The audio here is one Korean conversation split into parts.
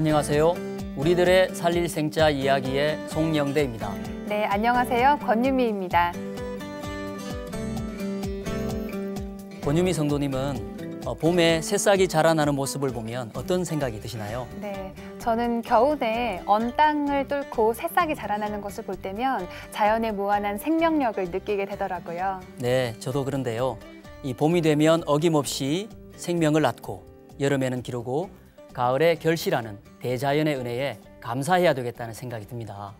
안녕하세요. 우리들의 살릴 생자 이야기의 송영대입니다. 네, 안녕하세요. 권유미입니다. 권유미 성도님은 어, 봄에 새싹이 자라나는 모습을 보면 어떤 생각이 드시나요? 네, 저는 겨우내 언 땅을 뚫고 새싹이 자라나는 것을 볼 때면 자연의 무한한 생명력을 느끼게 되더라고요. 네, 저도 그런데요. 이 봄이 되면 어김없이 생명을 낳고 여름에는 기르고 가을의 결실하는 대자연의 은혜에 감사해야 되겠다는 생각이 듭니다.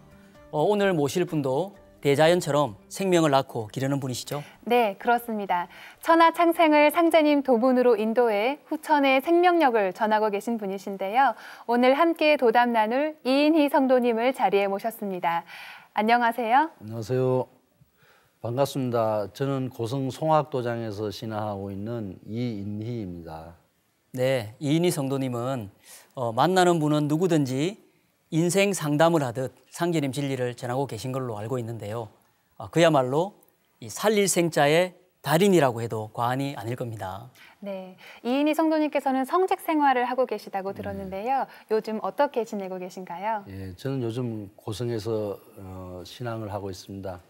어, 오늘 모실 분도 대자연처럼 생명을 낳고 기르는 분이시죠? 네, 그렇습니다. 천하 창생을 상자님 도문으로 인도해 후천의 생명력을 전하고 계신 분이신데요. 오늘 함께 도담 나눌 이인희 성도님을 자리에 모셨습니다. 안녕하세요. 안녕하세요. 반갑습니다. 저는 고성 송학도장에서 신화하고 있는 이인희입니다. 네, 이인희 성도님은 어, 만나는 분은 누구든지 인생 상담을 하듯 상기님 진리를 전하고 계신 걸로 알고 있는데요. 어, 그야말로 이 살릴 생자의 달인이라고 해도 과언이 아닐 겁니다. 네, 이인희 성도님께서는 성직 생활을 하고 계시다고 음. 들었는데요. 요즘 어떻게 지내고 계신가요? 예, 저는 요즘 고성에서 어, 신앙을 하고 있습니다.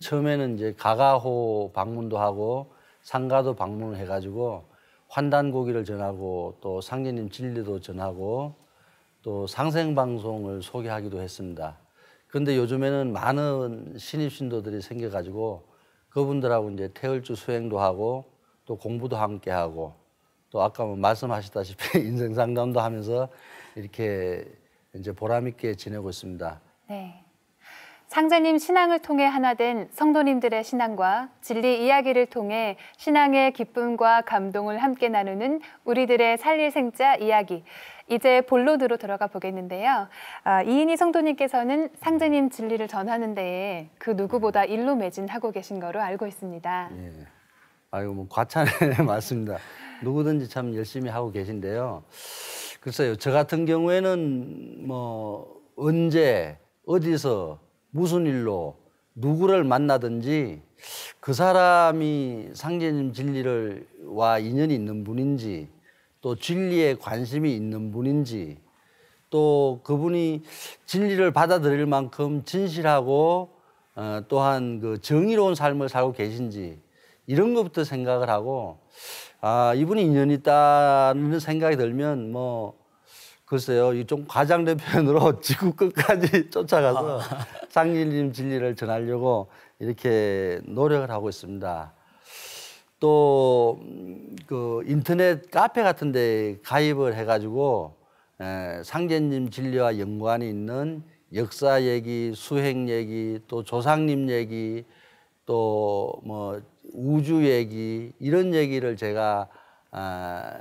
처음에는 이제 가가호 방문도 하고 상가도 방문을 해가지고 환단 고기를 전하고 또 상제님 진리도 전하고 또 상생 방송을 소개하기도 했습니다. 근데 요즘에는 많은 신입 신도들이 생겨 가지고 그분들하고 이제 태열주 수행도 하고 또 공부도 함께 하고 또 아까 뭐 말씀하셨다시피 인생 상담도 하면서 이렇게 이제 보람 있게 지내고 있습니다. 네. 상제님 신앙을 통해 하나 된 성도님들의 신앙과 진리 이야기를 통해 신앙의 기쁨과 감동을 함께 나누는 우리들의 살릴 생자 이야기. 이제 본론으로 들어가 보겠는데요. 아, 이인희 성도님께서는 상제님 진리를 전하는 데에 그 누구보다 일로 매진하고 계신 거로 알고 있습니다. 예. 아유, 뭐 과찬에 맞습니다. 누구든지 참 열심히 하고 계신데요. 글쎄요, 저 같은 경우에는 뭐 언제 어디서 무슨 일로 누구를 만나든지 그 사람이 상제님 진리를 와 인연이 있는 분인지 또 진리에 관심이 있는 분인지 또 그분이 진리를 받아들일 만큼 진실하고 어, 또한 그 정의로운 삶을 살고 계신지 이런 것부터 생각을 하고 아 이분이 인연이 있다는 생각이 들면 뭐 글쎄요, 이 좀 과장된 표현으로 지구 끝까지 쫓아가서 아. 상일님 진리를 전하려고 이렇게 노력을 하고 있습니다. 또그 음, 인터넷 카페 같은데 가입을 해가지고 에, 예, 상제님 진리와 연관이 있는 역사 얘기, 수행 얘기, 또 조상님 얘기, 또 뭐 우주 얘기 이런 얘기를 제가 아,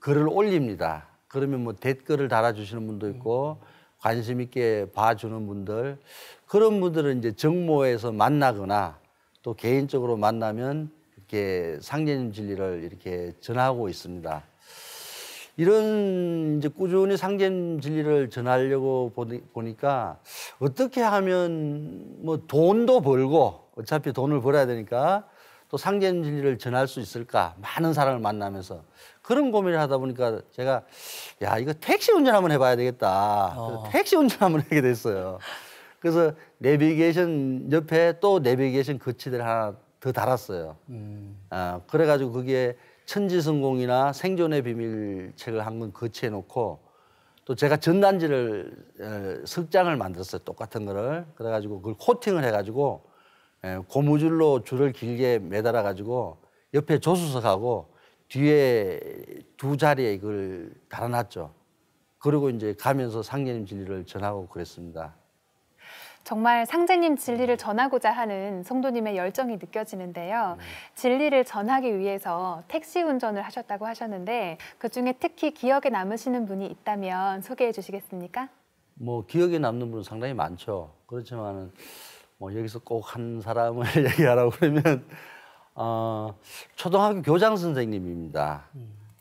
글을 올립니다. 그러면 뭐 댓글을 달아주시는 분도 음. 있고 관심 있게 봐주는 분들 그런 분들은 이제 정모에서 만나거나 또 개인적으로 만나면 이렇게 상제님 진리를 이렇게 전하고 있습니다. 이런 이제 꾸준히 상제님 진리를 전하려고 보니까 어떻게 하면 뭐 돈도 벌고 어차피 돈을 벌어야 되니까 또 상제님 진리를 전할 수 있을까 많은 사람을 만나면서 그런 고민을 하다 보니까 제가 야 이거 택시 운전 한번 해봐야 되겠다. 어. 택시 운전 한번 하게 됐어요. 그래서 내비게이션 옆에 또 내비게이션 거치대를 하나 더 달았어요. 음. 아, 그래가지고 그게 천지성공이나 생존의 비밀 책을 한권 거치해 놓고 또 제가 전단지를 석장을 만들었어요. 똑같은 거를 그래가지고 그걸 코팅을 해가지고 고무줄로 줄을 길게 매달아가지고 옆에 조수석하고 뒤에 두 자리에 이걸 달아놨죠. 그리고 이제 가면서 상제님 진리를 전하고 그랬습니다. 정말 상제님 진리를 전하고자 하는 성도님의 열정이 느껴지는데요. 네. 진리를 전하기 위해서 택시 운전을 하셨다고 하셨는데 그 중에 특히 기억에 남으시는 분이 있다면 소개해 주시겠습니까? 뭐 기억에 남는 분은 상당히 많죠. 그렇지만은 뭐 여기서 꼭 한 사람을 얘기하라고 그러면 어, 초등학교 교장 선생님입니다.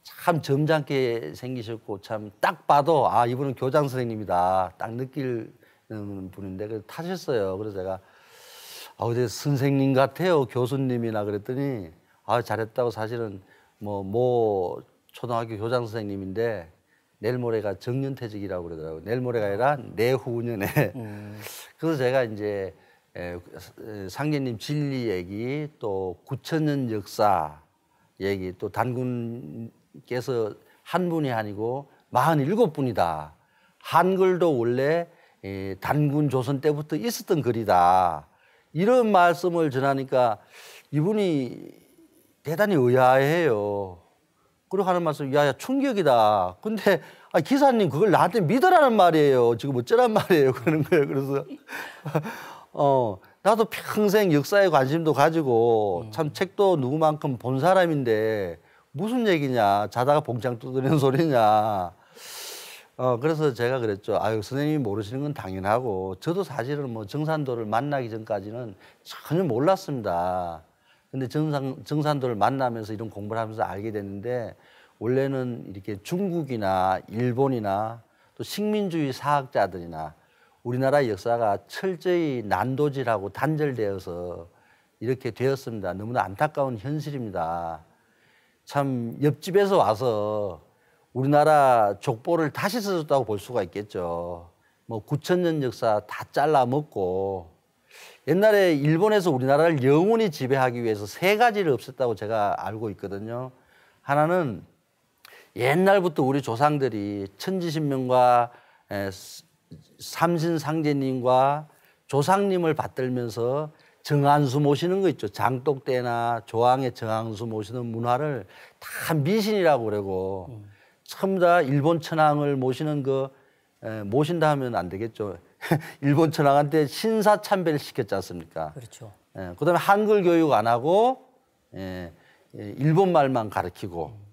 참 점잖게 생기셨고 참 딱 봐도 아 이분은 교장 선생님이다 딱 느낄 음, 분인데 그 타셨어요. 그래서 제가 아 어제 선생님 같아요 교수님이나 그랬더니 아 잘했다고 사실은 뭐모 뭐 초등학교 교장 선생님인데 내일 모레가 정년퇴직이라고 그러더라고요. 내일 모레가 아니라 내후년에. 음. 그래서 제가 이제 상계님 진리 얘기 또 구천년 역사 얘기 또 단군께서 한 분이 아니고 47분이다. 한글도 원래 단군 조선 때부터 있었던 글이다. 이런 말씀을 전하니까 이분이 대단히 의아해요. 그리고 하는 말씀, 야, 야, 충격이다. 근데, 아, 기사님, 그걸 나한테 믿으라는 말이에요. 지금 어쩌란 말이에요. 그러는 거예요. 그래서, 어, 나도 평생 역사에 관심도 가지고 음. 참 책도 누구만큼 본 사람인데 무슨 얘기냐. 자다가 봉창 두드리는 소리냐. 어, 그래서 제가 그랬죠. 아유, 선생님이 모르시는 건 당연하고 저도 사실은 뭐 정산도를 만나기 전까지는 전혀 몰랐습니다. 근데 정상, 정산도를 만나면서 이런 공부를 하면서 알게 됐는데 원래는 이렇게 중국이나 일본이나 또 식민주의 사학자들이나 우리나라 역사가 철저히 난도질하고 단절되어서 이렇게 되었습니다. 너무나 안타까운 현실입니다. 참 옆집에서 와서 우리나라 족보를 다시 써줬다고 볼 수가 있겠죠. 뭐 9천년 역사 다 잘라먹고 옛날에 일본에서 우리나라를 영원히 지배하기 위해서 세 가지를 없앴다고 제가 알고 있거든요. 하나는 옛날부터 우리 조상들이 천지신명과 삼신상제님과 조상님을 받들면서 정한수 모시는 거 있죠. 장독대나 조항의 정한수 모시는 문화를 다 미신이라고 그러고 음. 전부 일본 천황을 모시는 거 에, 모신다 하면 안 되겠죠. 일본 천황한테 신사 참배를 시켰지 않습니까? 그렇죠. 예, 그다음에 한글 교육 안 하고 예, 예, 일본 말만 가르치고 음.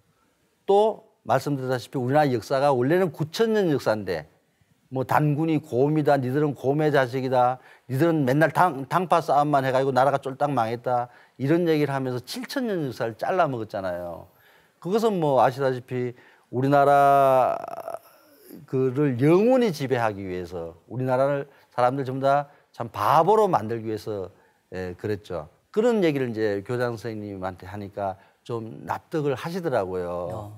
또 말씀드렸다시피 우리나라 역사가 원래는 9천 년 역사인데 뭐 단군이 곰이다. 니들은 곰의 자식이다. 니들은 맨날 당, 당파 싸움만 해가지고 나라가 쫄딱 망했다. 이런 얘기를 하면서 7천 년 역사를 잘라 먹었잖아요. 그것은 뭐 아시다시피 우리나라 그를 영원히 지배하기 위해서 우리나라를 사람들 전부 다 참 바보로 만들기 위해서 예, 그랬죠. 그런 얘기를 이제 교장 선생님한테 하니까 좀 납득을 하시더라고요.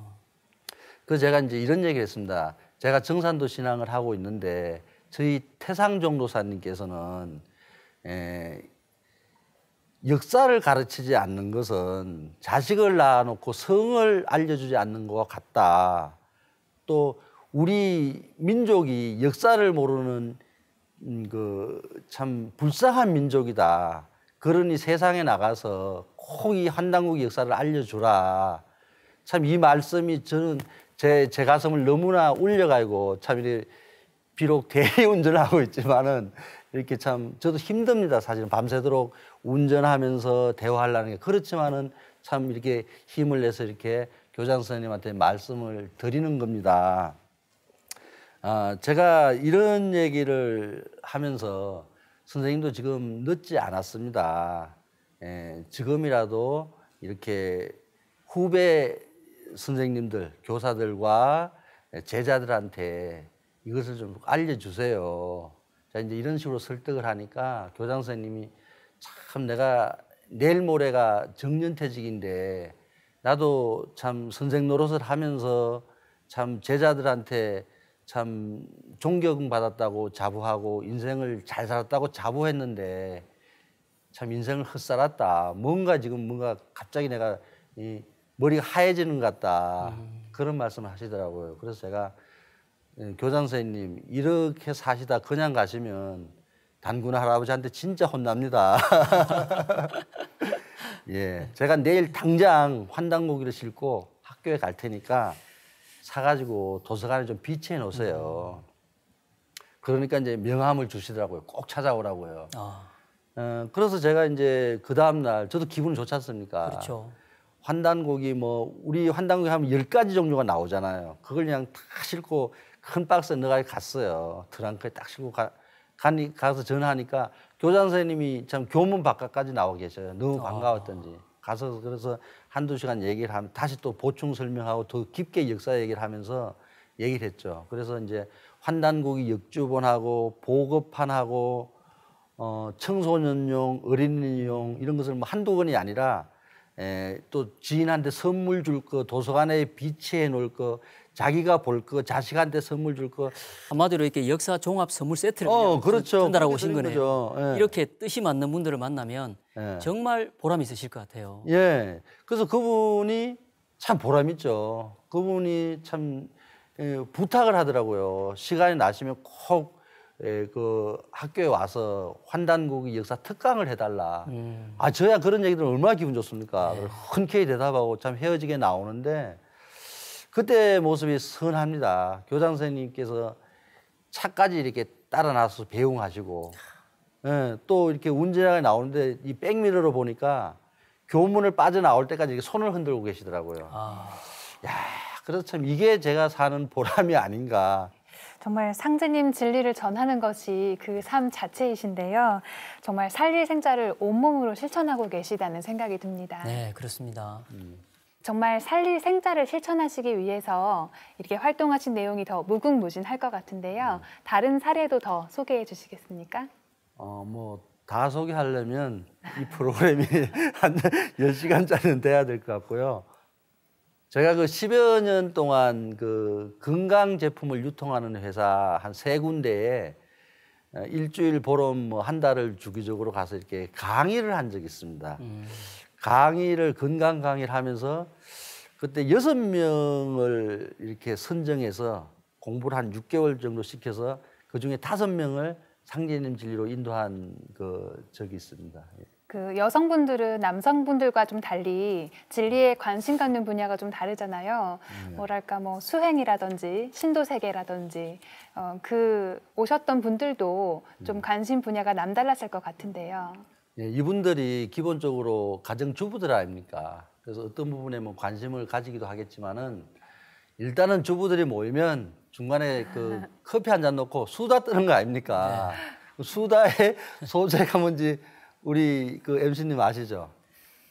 그래서 제가 이제 이런 얘기를 했습니다. 제가 정산도 신앙을 하고 있는데 저희 태상 종도사님께서는 예, 역사를 가르치지 않는 것은 자식을 낳아놓고 성을 알려주지 않는 것과 같다. 또 우리 민족이 역사를 모르는 음, 그참 불쌍한 민족이다. 그러니 세상에 나가서 꼭이 한당국 역사를 알려주라. 참 이 말씀이 저는 제, 제 가슴을 너무나 울려가지고 참 이래 비록 대리운전을 하고 있지만은 이렇게 참 저도 힘듭니다. 사실은 밤새도록 운전하면서 대화하려는 게 그렇지만은 참 이렇게 힘을 내서 이렇게 교장 선생님한테 말씀을 드리는 겁니다. 아, 제가 이런 얘기를 하면서 선생님도 지금 늦지 않았습니다. 예, 지금이라도 이렇게 후배 선생님들, 교사들과 제자들한테 이것을 좀 알려주세요. 자, 이제 이런 식으로 설득을 하니까 교장 선생님이 참 내가 내일 모레가 정년퇴직인데 나도 참 선생 노릇을 하면서 참 제자들한테 참 존경받았다고 자부하고 인생을 잘 살았다고 자부했는데 참 인생을 헛살았다. 뭔가 지금 뭔가 갑자기 내가 이 머리가 하얘지는 것 같다. 음. 그런 말씀을 하시더라고요. 그래서 제가 예, 교장 선생님 이렇게 사시다 그냥 가시면 단군 할아버지한테 진짜 혼납니다. 예, 제가 내일 당장 환단고기를 싣고 학교에 갈 테니까 사가지고 도서관에 좀 비치해 놓으세요. 음. 그러니까 이제 명함을 주시더라고요. 꼭 찾아오라고요. 아. 어, 그래서 제가 이제 그 다음날 저도 기분이 좋지 않습니까? 그렇죠. 환단고이뭐 우리 환단고기 하면 열가지 종류가 나오잖아요. 그걸 그냥 다 싣고 큰 박스에 넣어가 갔어요. 트렁크에 딱 싣고 가, 가니, 가서 전화하니까 교장 선생님이 참 교문 바깥까지 나와 계셔요. 너무 아. 반가웠던지. 아. 가서 그래서 한두 시간 얘기를 하면 다시 또 보충 설명하고 더 깊게 역사 얘기를 하면서 얘기를 했죠. 그래서 이제 환단고이 역주본하고 보급판하고 어, 청소년용, 어린이용 이런 것을 뭐 한두 번이 아니라 에, 또 지인한테 선물 줄 거, 도서관에 비치해 놓을 거, 자기가 볼 거, 자식한테 선물 줄 거. 한마디로 이렇게 역사 종합 선물 세트를 어, 그렇죠. 전달하고 오신 거네요. 예. 이렇게 뜻이 맞는 분들을 만나면 예. 정말 보람 있으실 것 같아요. 예. 그래서 그분이 참 보람 있죠. 그분이 참 예, 부탁을 하더라고요. 시간이 나시면 꼭 예, 그 학교에 와서 환단국의 역사 특강을 해달라. 음. 아 저야 그런 얘기들 얼마나 기분 좋습니까. 네. 흔쾌히 대답하고 참 헤어지게 나오는데 그때 모습이 선합니다. 교장 선생님께서 차까지 이렇게 따라 나서 배웅하시고 예, 또 이렇게 운전하게 나오는데 이 백미러로 보니까 교문을 빠져나올 때까지 이렇게 손을 흔들고 계시더라고요. 아. 야, 그래서 참 이게 제가 사는 보람이 아닌가. 정말 상제님 진리를 전하는 것이 그 삶 자체이신데요. 정말 살리 생자를 온몸으로 실천하고 계시다는 생각이 듭니다. 네, 그렇습니다. 음. 정말 살릴 생자를 실천하시기 위해서 이렇게 활동하신 내용이 더 무궁무진할 것 같은데요. 음. 다른 사례도 더 소개해 주시겠습니까? 어, 뭐, 다 소개하려면 이 프로그램이 한 열시간짜리는 돼야 될 것 같고요. 제가 그 10여 년 동안 그 건강 제품을 유통하는 회사 한 세 군데에 어, 일주일 보름 뭐 한 달을 주기적으로 가서 이렇게 강의를 한 적이 있습니다. 음. 강의를 건강 강의를 하면서 그때 여섯 명을 이렇게 선정해서 공부를 한 6개월 정도 시켜서 그 중에 다섯 명을 상제님 진리로 인도한 그 적이 있습니다. 예. 그 여성분들은 남성분들과 좀 달리 진리에 관심 갖는 분야가 좀 다르잖아요. 음. 뭐랄까 뭐 수행이라든지 신도 세계라든지 어, 그 오셨던 분들도 좀 음. 관심 분야가 남달랐을 것 같은데요. 예, 이분들이 기본적으로 가정 주부들 아닙니까? 그래서 어떤 부분에 뭐 관심을 가지기도 하겠지만은 일단은 주부들이 모이면 중간에 그 커피 한 잔 놓고 수다 뜨는 거 아닙니까? 네. 수다의 소재가 뭔지 우리 그 MC님 아시죠?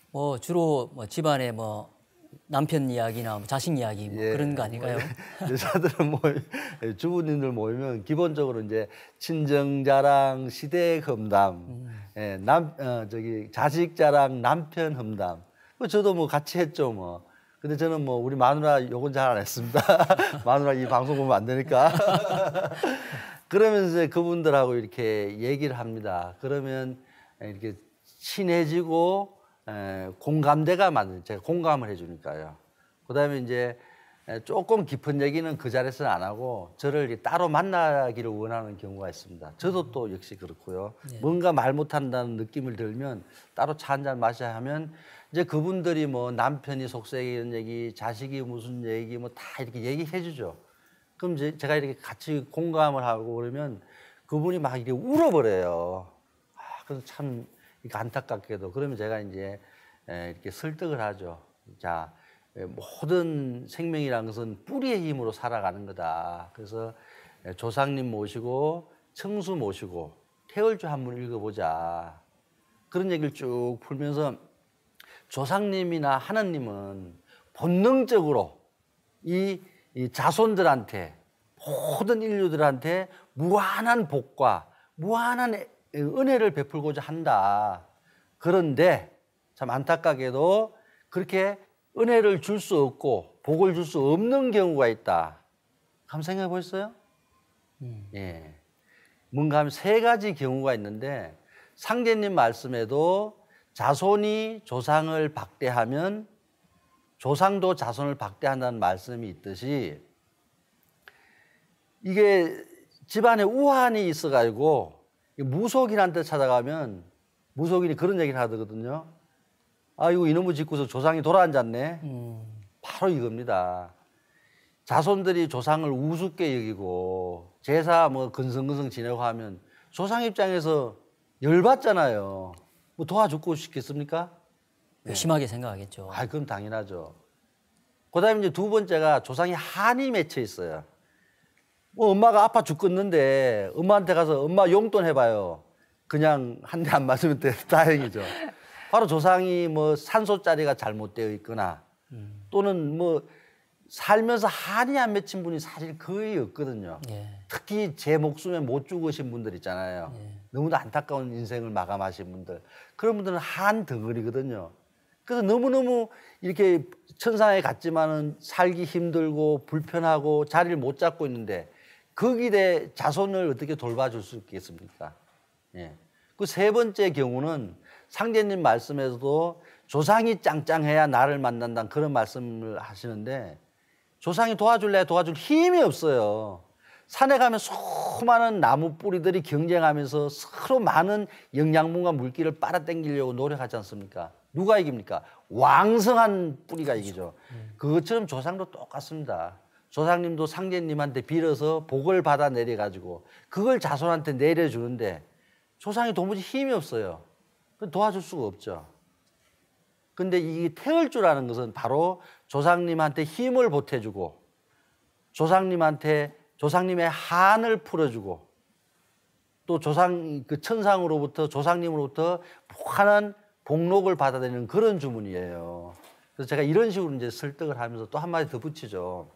뭐 주로 뭐 집안에 뭐 남편 이야기나 뭐 자식 이야기 뭐 예, 그런 거아닌가요 뭐 예. 여자들은 뭐 예, 주부님들 모이면 기본적으로 이제 친정 자랑, 시댁 험담, 음. 예, 남 어, 저기 자식 자랑, 남편 험담. 뭐 저도 뭐 같이 했죠 뭐. 근데 저는 뭐 우리 마누라 욕은 잘 안 했습니다. 마누라 이 방송 보면 안 되니까. 그러면서 그분들하고 이렇게 얘기를 합니다. 그러면 이렇게 친해지고 공감대가 맞는 제가 공감을 해주니까요. 그다음에 이제 조금 깊은 얘기는 그 자리에서는 안 하고 저를 따로 만나기를 원하는 경우가 있습니다. 저도 또 역시 그렇고요. 네. 뭔가 말 못한다는 느낌을 들면 따로 차 한 잔 마셔야 하면 이제 그분들이 뭐 남편이 속세이런 얘기, 자식이 무슨 얘기 뭐 다 이렇게 얘기해 주죠. 그럼 이제 제가 이렇게 같이 공감을 하고 그러면 그분이 막 이렇게 울어버려요. 그래서 참 안타깝게도 그러면 제가 이제 이렇게 설득을 하죠. 자, 모든 생명이라 것은 뿌리의 힘으로 살아가는 거다. 그래서 조상님 모시고 청수 모시고 태월주 한 번 읽어보자. 그런 얘기를 쭉 풀면서 조상님이나 하나님은 본능적으로 이, 이 자손들한테 모든 인류들한테 무한한 복과 무한한 은혜를 베풀고자 한다. 그런데 참 안타깝게도 그렇게 은혜를 줄 수 없고 복을 줄 수 없는 경우가 있다. 한번 생각해 보셨어요? 음. 예. 뭔가 세 가지 경우가 있는데 상제님 말씀에도 자손이 조상을 박대하면 조상도 자손을 박대한다는 말씀이 있듯이 이게 집안에 우환이 있어가지고 무속인한테 찾아가면 무속인이 그런 얘기를 하거든요. 아이고 이놈의 짓고서 조상이 돌아앉았네. 음. 바로 이겁니다. 자손들이 조상을 우습게 여기고 제사 뭐 근성근성 지내고 하면 조상 입장에서 열받잖아요. 뭐 도와주고 싶겠습니까? 네. 심하게 생각하겠죠. 아, 그럼 당연하죠. 그 다음에 이제 두 번째가 조상이 한이 맺혀 있어요. 뭐 엄마가 아파 죽겠는데 엄마한테 가서 엄마 용돈 해봐요. 그냥 한 대 안 맞으면 돼. 다행이죠. 바로 조상이 뭐산소자리가 잘못되어 있거나 또는 뭐 살면서 한이 안 맺힌 분이 사실 거의 없거든요. 예. 특히 제 목숨에 못 죽으신 분들 있잖아요. 예. 너무도 안타까운 인생을 마감하신 분들. 그런 분들은 한 덩어리거든요. 그래서 너무너무 이렇게 천상에 갔지만은 살기 힘들고 불편하고 자리를 못 잡고 있는데 거기 그 에 자손을 어떻게 돌봐줄 수 있겠습니까? 예. 그 세 번째 경우는 상제님 말씀에서도 조상이 짱짱해야 나를 만난다 그런 말씀을 하시는데 조상이 도와줄래 도와줄 힘이 없어요. 산에 가면 수많은 나무 뿌리들이 경쟁하면서 서로 많은 영양분과 물기를 빨아당기려고 노력하지 않습니까? 누가 이깁니까? 왕성한 뿌리가 이기죠. 그렇죠. 네. 그것처럼 조상도 똑같습니다. 조상님도 상제님한테 빌어서 복을 받아 내려가지고 그걸 자손한테 내려주는데 조상이 도무지 힘이 없어요. 도와줄 수가 없죠. 근데 이 태을주라는 것은 바로 조상님한테 힘을 보태주고 조상님한테 조상님의 한을 풀어주고 또 조상 그 천상으로부터 조상님으로부터 폭한 복록을 받아내는 그런 주문이에요. 그래서 제가 이런 식으로 이제 설득을 하면서 또 한마디 더 붙이죠.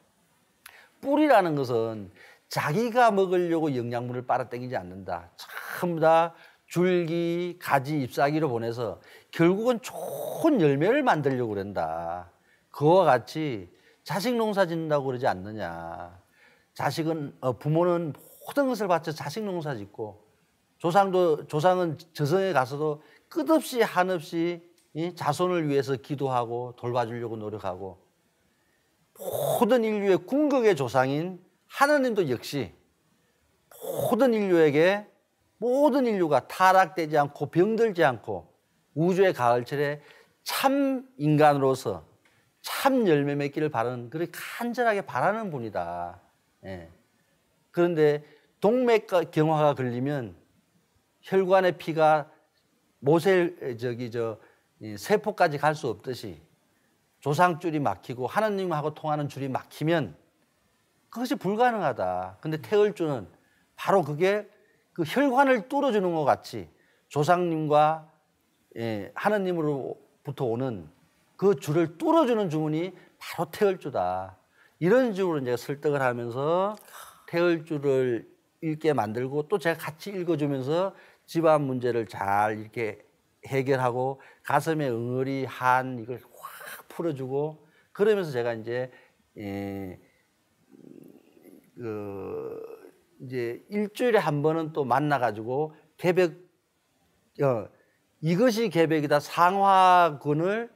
뿌리라는 것은 자기가 먹으려고 영양분을 빨아당기지 않는다. 전부 다 줄기, 가지, 잎사귀로 보내서 결국은 좋은 열매를 만들려고 그런다. 그와 같이 자식 농사 짓는다고 그러지 않느냐. 자식은 어, 부모는 모든 것을 바쳐 자식 농사 짓고 조상도 조상은 저성에 가서도 끝없이 한없이 이 자손을 위해서 기도하고 돌봐주려고 노력하고 모든 인류의 궁극의 조상인 하나님도 역시 모든 인류에게 모든 인류가 타락되지 않고 병들지 않고 우주의 가을철에 참 인간으로서 참 열매 맺기를 바라는 그를 간절하게 바라는 분이다. 예. 그런데 동맥경화가 걸리면 혈관의 피가 모세 저기 저 세포까지 갈 수 없듯이 조상줄이 막히고 하나님하고 통하는 줄이 막히면 그것이 불가능하다. 근데 태열주는 바로 그게 그 혈관을 뚫어주는 것 같이 조상님과 예, 하나님으로부터 오는 그 줄을 뚫어주는 주문이 바로 태열주다. 이런 식으로 이제 설득을 하면서 태열주를 읽게 만들고 또 제가 같이 읽어주면서 집안 문제를 잘 이렇게 해결하고 가슴에 응어리 한 이걸 확 풀어주고 그러면서 제가 이제 예, 그 이제 일주일에 한 번은 또 만나가지고 개백 어, 이것이 개백이다 상화근을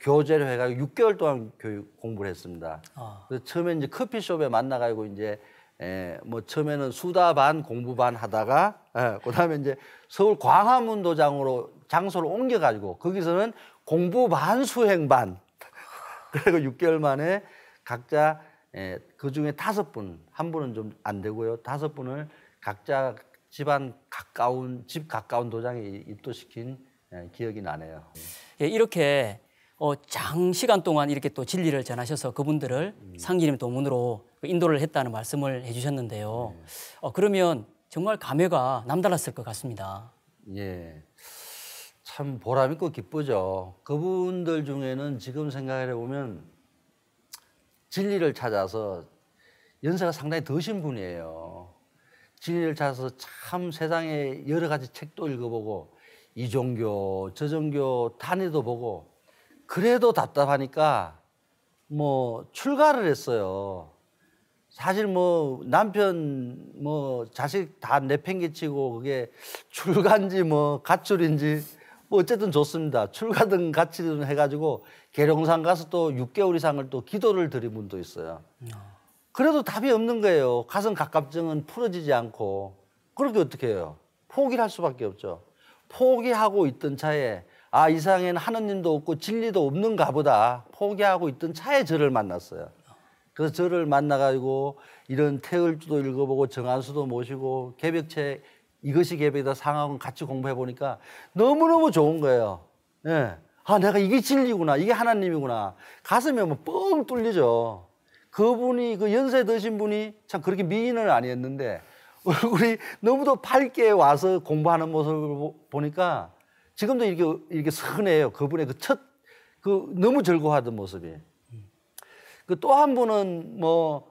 교재로 해가지고 6개월 동안 교육 공부를 했습니다. 아. 그래서 처음에 이제 커피숍에 만나가지고 이제 에, 예, 뭐 처음에는 수다 반 공부 반 하다가 에, 예, 그다음에 이제 서울 광화문 도장으로 장소를 옮겨가지고 거기서는 공부 반 수행 반 그리고 6개월 만에 각자 예, 그 중에 다섯 분, 한 분은 좀 안 되고요. 다섯 분을 각자 집안 가까운 집 가까운 도장에 입도시킨 예, 기억이 나네요. 예, 이렇게 어, 장시간 동안 이렇게 또 진리를 전하셔서 그분들을 음. 상기님 도문으로 그 인도를 했다는 말씀을 해주셨는데요. 예. 어, 그러면 정말 감회가 남달랐을 것 같습니다. 예. 참 보람있고 기쁘죠. 그분들 중에는 지금 생각해 보면 진리를 찾아서 연세가 상당히 드신 분이에요. 진리를 찾아서 참 세상에 여러 가지 책도 읽어보고 이 종교, 저 종교 단위도 보고 그래도 답답하니까 뭐 출가를 했어요. 사실 뭐 남편 뭐 자식 다 내팽개치고 그게 출간지 뭐 가출인지 뭐 어쨌든 좋습니다. 출가등 같이 해가지고 계룡산 가서 또 6개월 이상을 또 기도를 드린 분도 있어요. 그래도 답이 없는 거예요. 가슴 갑갑증은 풀어지지 않고 그렇게 어떻게 해요? 포기할 수밖에 없죠. 포기하고 있던 차에 아, 이상에 하느님도 없고 진리도 없는가 보다 포기하고 있던 차에 저를 만났어요. 그래서 저를 만나가지고 이런 태을주도 읽어보고 정한수도 모시고 개벽책 이것이 계획다 상황은 같이 공부해 보니까 너무너무 좋은 거예요. 예. 아, 내가 이게 진리구나. 이게 하나님이구나. 가슴이 뭐 뻥 뚫리죠. 그분이, 그 연세 드신 분이 참 그렇게 미인은 아니었는데 얼굴이 너무도 밝게 와서 공부하는 모습을 보니까 지금도 이렇게, 이렇게 서해요 그분의 그 첫, 그 너무 즐거워하던 모습이. 그 또 한 분은 뭐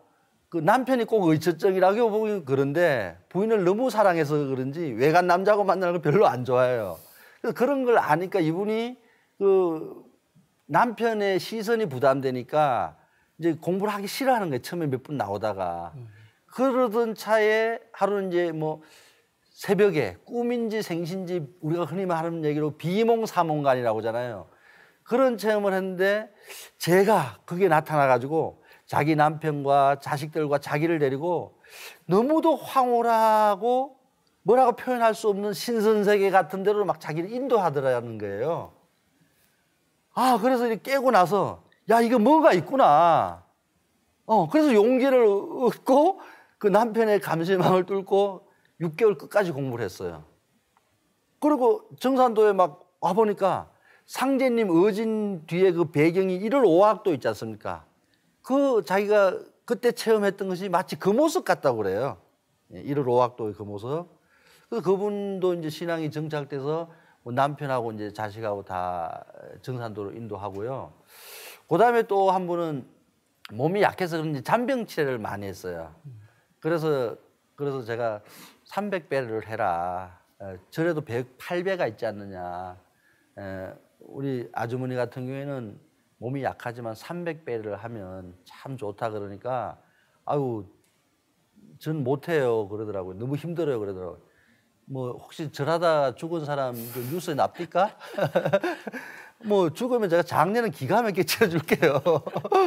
그 남편이 꼭 의처증이라고 보기 그런데 부인을 너무 사랑해서 그런지 외간 남자하고 만나는 걸 별로 안 좋아해요. 그래서 그런 걸 아니까 이분이 그 남편의 시선이 부담되니까 이제 공부를 하기 싫어하는 거예요. 처음에 몇 분 나오다가. 그러던 차에 하루는 이제 뭐 새벽에 꿈인지 생신지 우리가 흔히 말하는 얘기로 비몽사몽간이라고 하잖아요. 그런 체험을 했는데 제가 그게 나타나가지고 자기 남편과 자식들과 자기를 데리고 너무도 황홀하고 뭐라고 표현할 수 없는 신선세계 같은 데로 막 자기를 인도하더라는 거예요. 아, 그래서 깨고 나서 야, 이거 뭐가 있구나. 어, 그래서 용기를 얻고 그 남편의 감시망을 뚫고 6개월 끝까지 공부를 했어요. 그리고 정산도에 막 와보니까 상제님 의진 뒤에 그 배경이 1월 5학도 있지 않습니까? 그 자기가 그때 체험했던 것이 마치 그 모습 같다고 그래요. 1월 예, 5학도의 그 모습. 그래서 그분도 이제 신앙이 정착돼서 뭐 남편하고 이제 자식하고 다 정산도로 인도하고요. 그 다음에 또 한 분은 몸이 약해서 그런지 잔병 치레를 많이 했어요. 그래서, 그래서 제가 300배를 해라. 어, 저래도 108배가 있지 않느냐. 우리 아주머니 같은 경우에는 몸이 약하지만 300배를 하면 참 좋다 그러니까 아유 전 못해요 그러더라고요. 너무 힘들어요 그러더라고요. 뭐 혹시 절하다 죽은 사람 그 뉴스에 납니까? 뭐 죽으면 제가 장례는 기가 막히게 치러줄게요.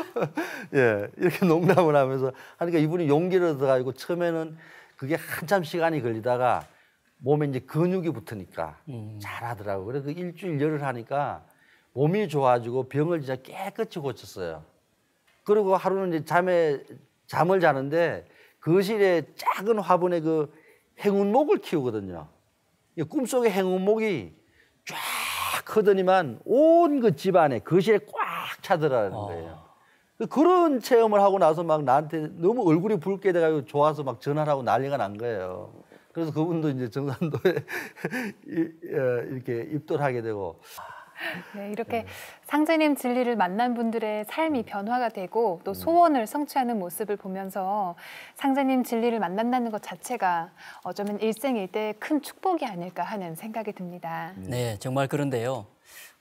예, 이렇게 농담을 하면서 하니까 이분이 용기를 얻어가지고 처음에는 그게 한참 시간이 걸리다가 몸에 이제 근육이 붙으니까 음. 잘하더라고요. 그래서 그 일주일 열을 하니까 몸이 좋아지고 병을 진짜 깨끗이 고쳤어요. 그리고 하루는 이제 잠에 잠을 자는데 거실에 그 작은 화분에 그 행운목을 키우거든요. 꿈속의 행운목이 쫙 크더니만 온 그 집안에 거실에 그 꽉 차더라는 아. 거예요. 아. 그런 체험을 하고 나서 막 나한테 너무 얼굴이 붉게 돼가지고 좋아서 막 전화를 하고 난리가 난 거예요. 그래서 그분도 이제 정산도에 어, 이렇게 입도 하게 되고. 네, 이렇게 네. 상제님 진리를 만난 분들의 삶이 음. 변화가 되고 또 음. 소원을 성취하는 모습을 보면서 상제님 진리를 만난다는 것 자체가 어쩌면 일생일대의 큰 축복이 아닐까 하는 생각이 듭니다. 네. 네, 정말 그런데요.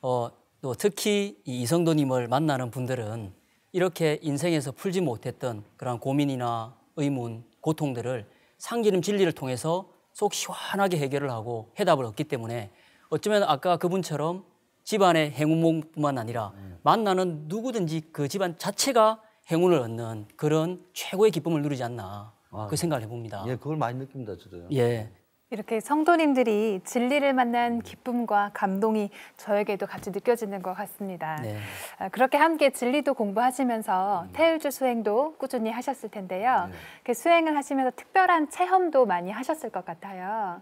어, 또 특히 이 이성도님을 만나는 분들은 이렇게 인생에서 풀지 못했던 그런 고민이나 의문, 고통들을 상기름 진리를 통해서 속 시원하게 해결을 하고 해답을 얻기 때문에 어쩌면 아까 그분처럼 집안의 행운봉뿐만 아니라 음. 만나는 누구든지 그 집안 자체가 행운을 얻는 그런 최고의 기쁨을 누리지 않나 아, 그 생각을 해봅니다. 예, 그걸 많이 느낍니다, 저도 예. 이렇게 성도님들이 진리를 만난 음. 기쁨과 감동이 저에게도 같이 느껴지는 것 같습니다. 네. 아, 그렇게 함께 진리도 공부하시면서 음. 태율주 수행도 꾸준히 하셨을 텐데요. 네. 수행을 하시면서 특별한 체험도 많이 하셨을 것 같아요.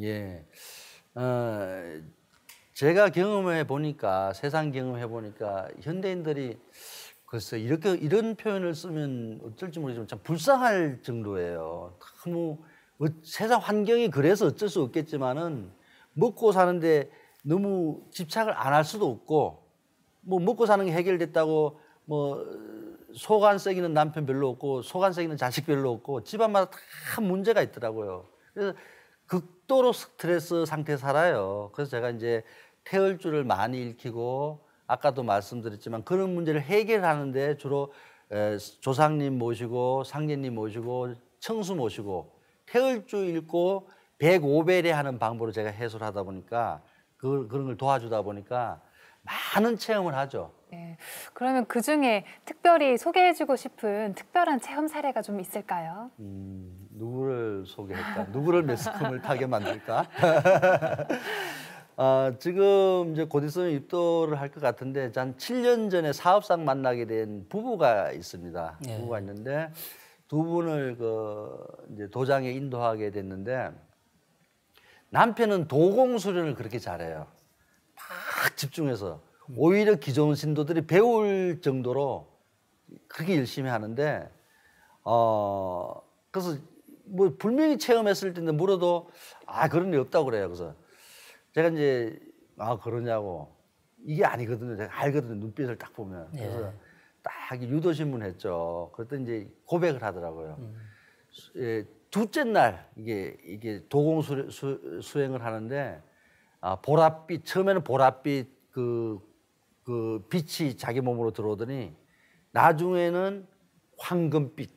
예. 어, 제가 경험해 보니까 세상 경험해 보니까 현대인들이 글쎄 이렇게 이런 표현을 쓰면 어쩔지 모르지만 참 불쌍할 정도예요. 너무 어, 세상 환경이 그래서 어쩔 수 없겠지만은 먹고 사는데 너무 집착을 안 할 수도 없고 뭐 먹고 사는 게 해결됐다고 뭐 소간 색이는 남편 별로 없고 소간 색이는 자식 별로 없고 집안마다 다 문제가 있더라고요. 그래서 극도로 스트레스 상태 살아요. 그래서 제가 이제 태열줄을 많이 읽히고 아까도 말씀드렸지만 그런 문제를 해결하는데 주로 조상님 모시고 상제님 모시고 청수 모시고 태열주 읽고 105배례 하는 방법으로 제가 해소를 하다 보니까 그, 그런 걸 도와주다 보니까 많은 체험을 하죠. 네. 그러면 그 중에 특별히 소개해주고 싶은 특별한 체험 사례가 좀 있을까요? 음, 누구를 소개할까? 누구를 매스컴을 타게 만들까? 어, 지금 이제 곧 있으면 입도를 할 것 같은데 한 7년 전에 사업상 만나게 된 부부가 있습니다. 예. 부부가 있는데 두 분을 그 이제 도장에 인도하게 됐는데 남편은 도공 수련을 그렇게 잘해요. 막 집중해서 오히려 기존 신도들이 배울 정도로 그렇게 열심히 하는데 어 그래서 뭐 분명히 체험했을 때데 물어도 아 그런 게 없다고 그래요. 그래서 제가 이제 아 그러냐고 이게 아니거든요. 제가 알거든요. 눈빛을 딱 보면 예. 그래서 예. 딱 유도 신문 했죠. 그랬더니 이제 고백을 하더라고요. 음. 예, 둘째 날 이게 이게 도공 수, 수, 수행을 하는데 아 보랏빛 처음에는 보랏빛 그, 그 빛이 자기 몸으로 들어오더니 나중에는 황금빛.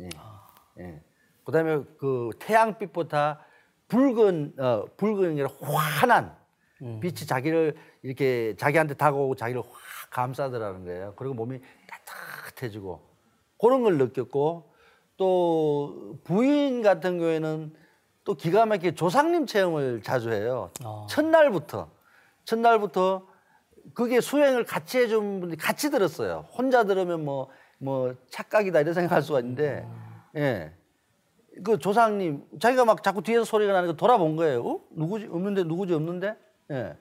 예. 아. 예. 그다음에 그 태양빛보다 붉은 어, 붉은 이라 환한 음. 빛이 자기를 이렇게 자기한테 다가오고 자기를 확 감싸더라는 거예요. 그리고 몸이 따뜻해지고 그런 걸 느꼈고 또 부인 같은 경우에는 또 기가 막히게 조상님 체험을 자주 해요. 어. 첫날부터 첫날부터 그게 수행을 같이 해준 분이 같이 들었어요. 혼자 들으면 뭐뭐 뭐 착각이다 이런 생각할 수가 있는데 음. 예. 그 조상님 자기가 막 자꾸 뒤에서 소리가 나니까 돌아본 거예요. 어? 누구지 없는데 누구지 없는데. 예.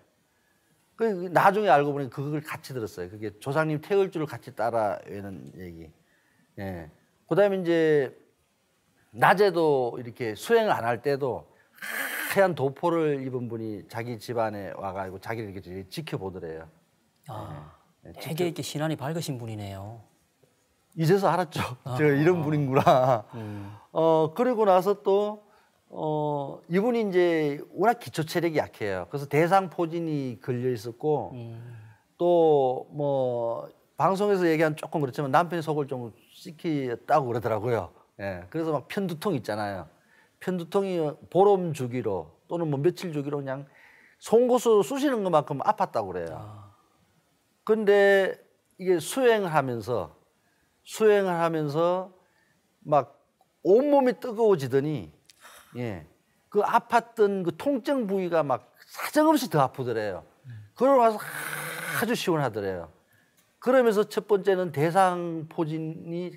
그 나중에 알고 보니 그걸 같이 들었어요. 그게 조상님 태울 줄을 같이 따라 외는 얘기. 예. 그다음에 이제 낮에도 이렇게 수행을 안 할 때도 하얀 도포를 입은 분이 자기 집안에 와가지고 자기를 이렇게 지켜보더래요. 아, 예. 되게 예, 이렇게 신안이 밝으신 분이네요. 이제서 알았죠. 아, 제가 이런 아, 분인구나. 음. 어, 그리고 나서 또, 어, 이분이 이제 워낙 기초 체력이 약해요. 그래서 대상 포진이 걸려 있었고, 음. 또 뭐, 방송에서 얘기한 조금 그렇지만 남편이 속을 좀 씻겼다고 그러더라고요. 예. 그래서 막 편두통 있잖아요. 편두통이 보름 주기로 또는 뭐 며칠 주기로 그냥 송곳으로 쑤시는 것만큼 아팠다고 그래요. 아. 근데 이게 수행하면서 수행을 하면서 막 온몸이 뜨거워지더니 예. 그 아팠던 그 통증 부위가 막 사정없이 더 아프더래요. 그러고 와서 아주 시원하더래요. 그러면서 첫 번째는 대상포진이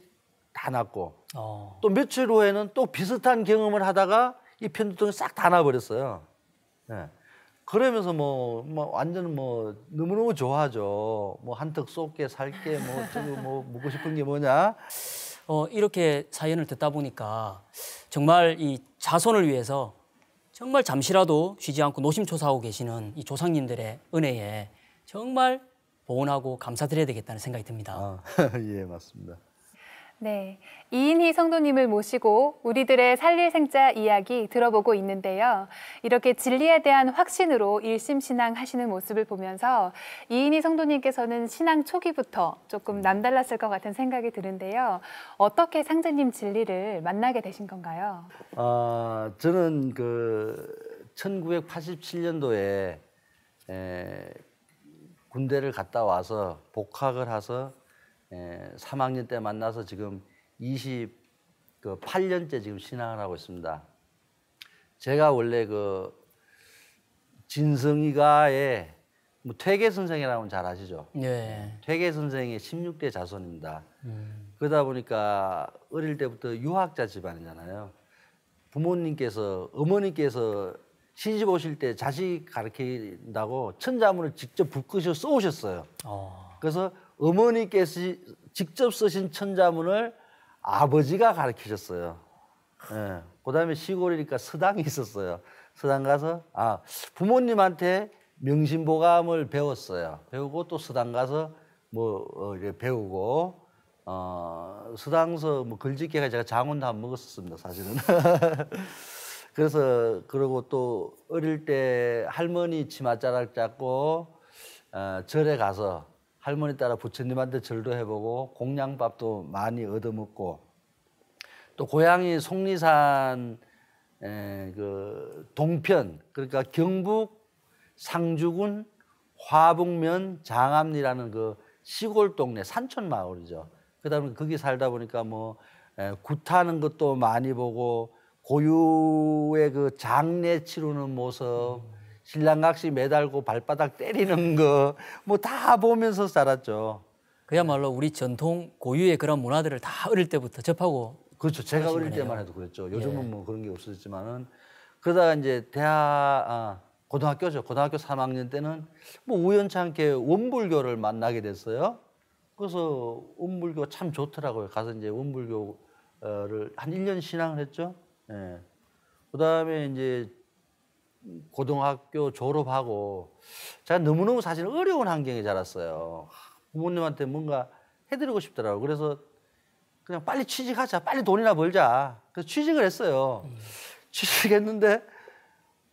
다 났고 어. 또 며칠 후에는 또 비슷한 경험을 하다가 이 편두통이 싹 다 나버렸어요. 예. 그러면서 뭐, 뭐 완전 뭐 너무너무 좋아하죠. 뭐 한턱 쏟게 살게 뭐 저거 뭐 묻고 싶은 게 뭐냐. 어, 이렇게 사연을 듣다 보니까 정말 이 자손을 위해서 정말 잠시라도 쉬지 않고 노심초사하고 계시는 이 조상님들의 은혜에 정말 보온하고 감사드려야 되겠다는 생각이 듭니다. 아, 예, 맞습니다. 네, 이인희 성도님을 모시고 우리들의 살릴 생자 이야기 들어보고 있는데요. 이렇게 진리에 대한 확신으로 일심 신앙 하시는 모습을 보면서 이인희 성도님께서는 신앙 초기부터 조금 남달랐을 것 같은 생각이 드는데요. 어떻게 상제님 진리를 만나게 되신 건가요? 아, 저는 그 1987년도에 에, 군대를 갔다 와서 복학을 해서 3학년 예, 때 만나서 지금 28년째 그 지금 신앙을 하고 있습니다. 제가 원래 그 진성이가의 뭐 퇴계 선생이라면 고잘 아시죠? 예. 퇴계 선생의 16대 자손입니다. 음. 그러다 보니까 어릴 때부터 유학자 집안이잖아요. 부모님께서 어머니께서 시집 오실 때 자식 가르친다고 천자문을 직접 붓끝셔 써오셨어요. 어. 그래서 어머니께서 직접 쓰신 천자문을 아버지가 가르치셨어요. 예. 그 다음에 시골이니까 서당이 있었어요. 서당 가서, 아, 부모님한테 명심보감을 배웠어요. 배우고 또 서당 가서 뭐, 어, 이제 배우고, 어, 서당서 뭐 글짓기가 제가 장원도 안 먹었었습니다, 사실은. 그래서, 그러고 또 어릴 때 할머니 치맛자락 잡고, 어, 절에 가서 할머니 따라 부처님한테 절도 해보고 공양밥도 많이 얻어먹고 또 고향이 속리산 에, 그 동편 그러니까 경북 상주군 화북면 장암리라는 그 시골 동네 산촌 마을이죠. 그다음에 거기 살다 보니까 뭐 에, 굿하는 것도 많이 보고 고유의 그 장례 치르는 모습 음. 신랑각시 매달고 발바닥 때리는 거 뭐 다 보면서 살았죠. 그야말로 우리 전통 고유의 그런 문화들을 다 어릴 때부터 접하고 그렇죠. 제가 어릴 때만 해도 그랬죠. 요즘은 예. 뭐 그런 게 없어졌지만은 그러다가 이제 대학 아, 고등학교죠. 고등학교 3학년 때는 뭐 우연찮게 원불교를 만나게 됐어요. 그래서 원불교 참 좋더라고요. 가서 이제 원불교를 한 1년 신앙을 했죠. 예. 그다음에 이제 고등학교 졸업하고 제가 너무너무 사실 어려운 환경에 자랐어요. 부모님한테 뭔가 해드리고 싶더라고요. 그래서 그냥 빨리 취직하자. 빨리 돈이나 벌자. 그래서 취직을 했어요. 음. 취직했는데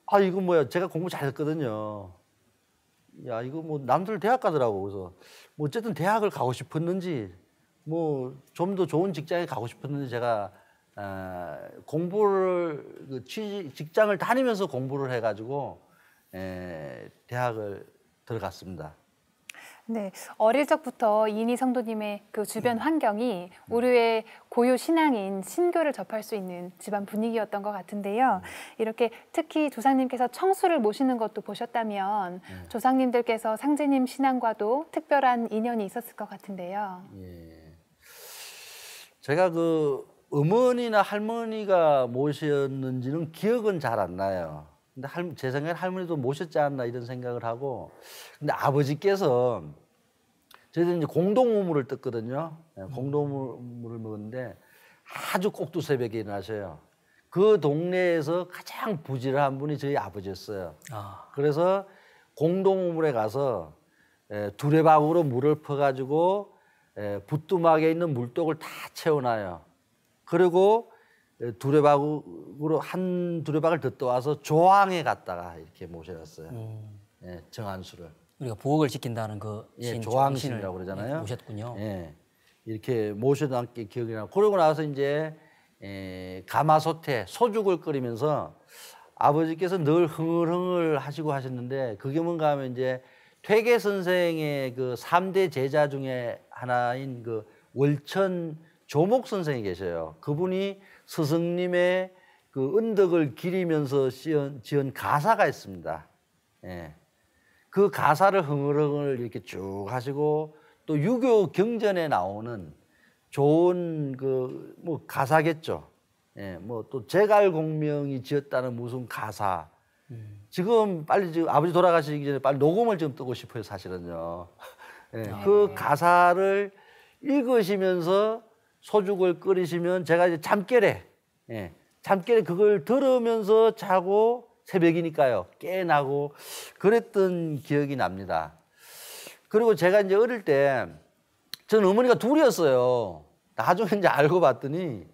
아, 이거 뭐야. 제가 공부 잘했거든요. 야, 이거 뭐 남들 대학 가더라고. 그래서 뭐 어쨌든 대학을 가고 싶었는지 뭐 좀 더 좋은 직장에 가고 싶었는지 제가 아, 공부를 그 취직, 직장을 다니면서 공부를 해가지고 에, 예, 대학을 들어갔습니다. 네, 어릴 적부터 이니 성도님의 그 주변 음. 환경이 음. 우리의 고유 신앙인 신교를 접할 수 있는 집안 분위기였던 것 같은데요. 음. 이렇게 특히 조상님께서 청수를 모시는 것도 보셨다면 예. 조상님들께서 상제님 신앙과도 특별한 인연이 있었을 것 같은데요. 예. 제가 그 어머니나 할머니가 모셨는지는 기억은 잘 안 나요. 근데 할, 제 생각에 할머니도 모셨지 않나 이런 생각을 하고 근데 아버지께서 저희들이 공동우물을 뜯거든요. 네, 공동우물을 먹었는데 아주 꼭두 새벽에 일어나셔요. 그 동네에서 가장 부지런한 분이 저희 아버지였어요. 아. 그래서 공동우물에 가서 에, 예, 두레밥으로 물을 퍼가지고 에, 예, 부뚜막에 있는 물독을 다 채워놔요. 그리고 두레박으로 한 두레박을 듣다 와서 조항에 갔다가 이렇게 모셔왔어요. 음. 예, 정한수를. 우리가 보옥을 지킨다는 그 예, 조항신이라고 그러잖아요. 예, 모셨군요. 예, 이렇게 모셔놓게 기억이 나. 그러고 나서 이제 예, 가마솥에 소죽을 끓이면서 아버지께서 늘 흥얼흥얼 하시고 하셨는데 그게 뭔가 하면 이제 퇴계 선생의 그 3대 제자 중에 하나인 그 월천 조목 선생이 계셔요. 그분이 스승님의 그 은덕을 기리면서 지은, 지은 가사가 있습니다. 예. 그 가사를 흥얼흥얼 이렇게 쭉 하시고 또 유교 경전에 나오는 좋은 그 뭐 가사겠죠. 예, 뭐 또 제갈공명이 지었다는 무슨 가사. 음. 지금 빨리 지금 아버지 돌아가시기 전에 빨리 녹음을 좀 뜨고 싶어요 사실은요. 예, 그 아, 그 네. 가사를 읽으시면서 소죽을 끓이시면 제가 이제 잠결에 예, 잠결에 그걸 들으면서 자고 새벽이니까요 깨나고 그랬던 기억이 납니다. 그리고 제가 이제 어릴 때 저는 어머니가 둘이었어요. 나중에 이제 알고 봤더니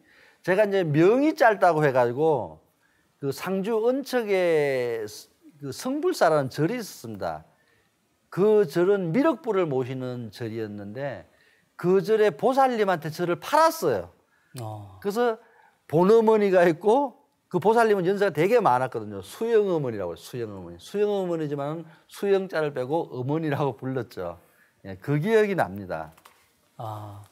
제가 이제 명이 짧다고 해가지고 그 상주 은척에 그 성불사라는 절이 있었습니다. 그 절은 미륵불을 모시는 절이었는데 그 절에 보살님한테 저를 팔았어요. 어. 그래서 본어머니가 있고 그 보살님은 연세가 되게 많았거든요. 수영어머니라고 수영어머니. 수영어머니지만 수영자를 빼고 어머니라고 불렀죠. 예, 그 기억이 납니다. 아,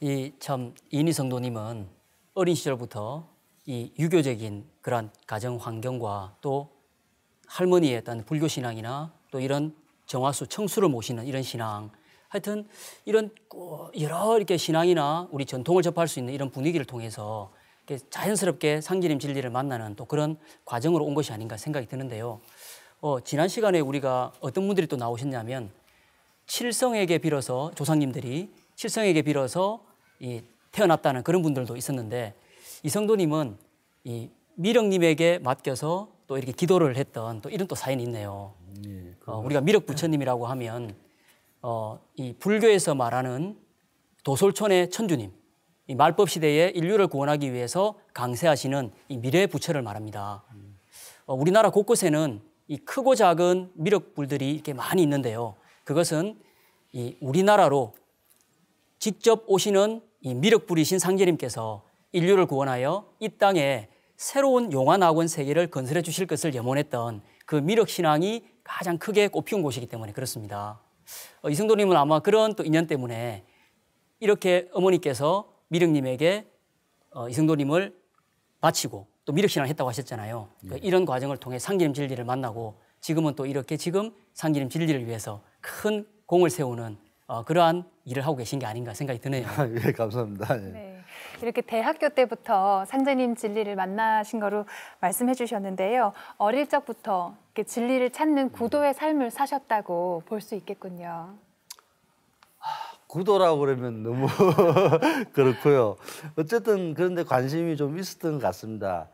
이참 이니 성도님은 어린 시절부터 이 유교적인 그러 가정 환경과 또 할머니의 어떤 불교 신앙이나 또 이런 정화수 청수를 모시는 이런 신앙 하여튼 이런 여러 이렇게 신앙이나 우리 전통을 접할 수 있는 이런 분위기를 통해서 자연스럽게 상기림 진리를 만나는 또 그런 과정으로 온 것이 아닌가 생각이 드는데요. 어, 지난 시간에 우리가 어떤 분들이 또 나오셨냐면 칠성에게 빌어서 조상님들이 칠성에게 빌어서 이, 태어났다는 그런 분들도 있었는데 이성도님은 이 미령님에게 맡겨서 또 이렇게 기도를 했던 또 이런 또 사연이 있네요. 네, 어, 우리가 미력 부처님이라고 하면 어, 이 불교에서 말하는 도솔촌의 천주님, 이 말법 시대에 인류를 구원하기 위해서 강세하시는 이 미래 부처를 말합니다. 어, 우리나라 곳곳에는 이 크고 작은 미륵불들이 이렇게 많이 있는데요. 그것은 이 우리나라로 직접 오시는 이 미륵불이신 상제님께서 인류를 구원하여 이 땅에 새로운 용화낙원 세계를 건설해 주실 것을 염원했던 그 미륵신앙이 가장 크게 꽃피운 곳이기 때문에 그렇습니다. 어, 이승도님은 아마 그런 또 인연 때문에 이렇게 어머니께서 미륵님에게 어, 이승도님을 바치고 또 미륵신앙을 했다고 하셨잖아요. 그 이런 과정을 통해 상기림 진리를 만나고 지금은 또 이렇게 지금 상기림 진리를 위해서 큰 공을 세우는 어, 그러한 일을 하고 계신 게 아닌가 생각이 드네요. 예, 감사합니다. 예. 네. 이렇게 대학교 때부터 산자님 진리를 만나신 거로 말씀해 주셨는데요. 어릴 적부터 진리를 찾는 네. 구도의 삶을 사셨다고 볼 수 있겠군요. 아, 구도라고 그러면 너무 그렇고요. 어쨌든 그런데 관심이 좀 있었던 것 같습니다.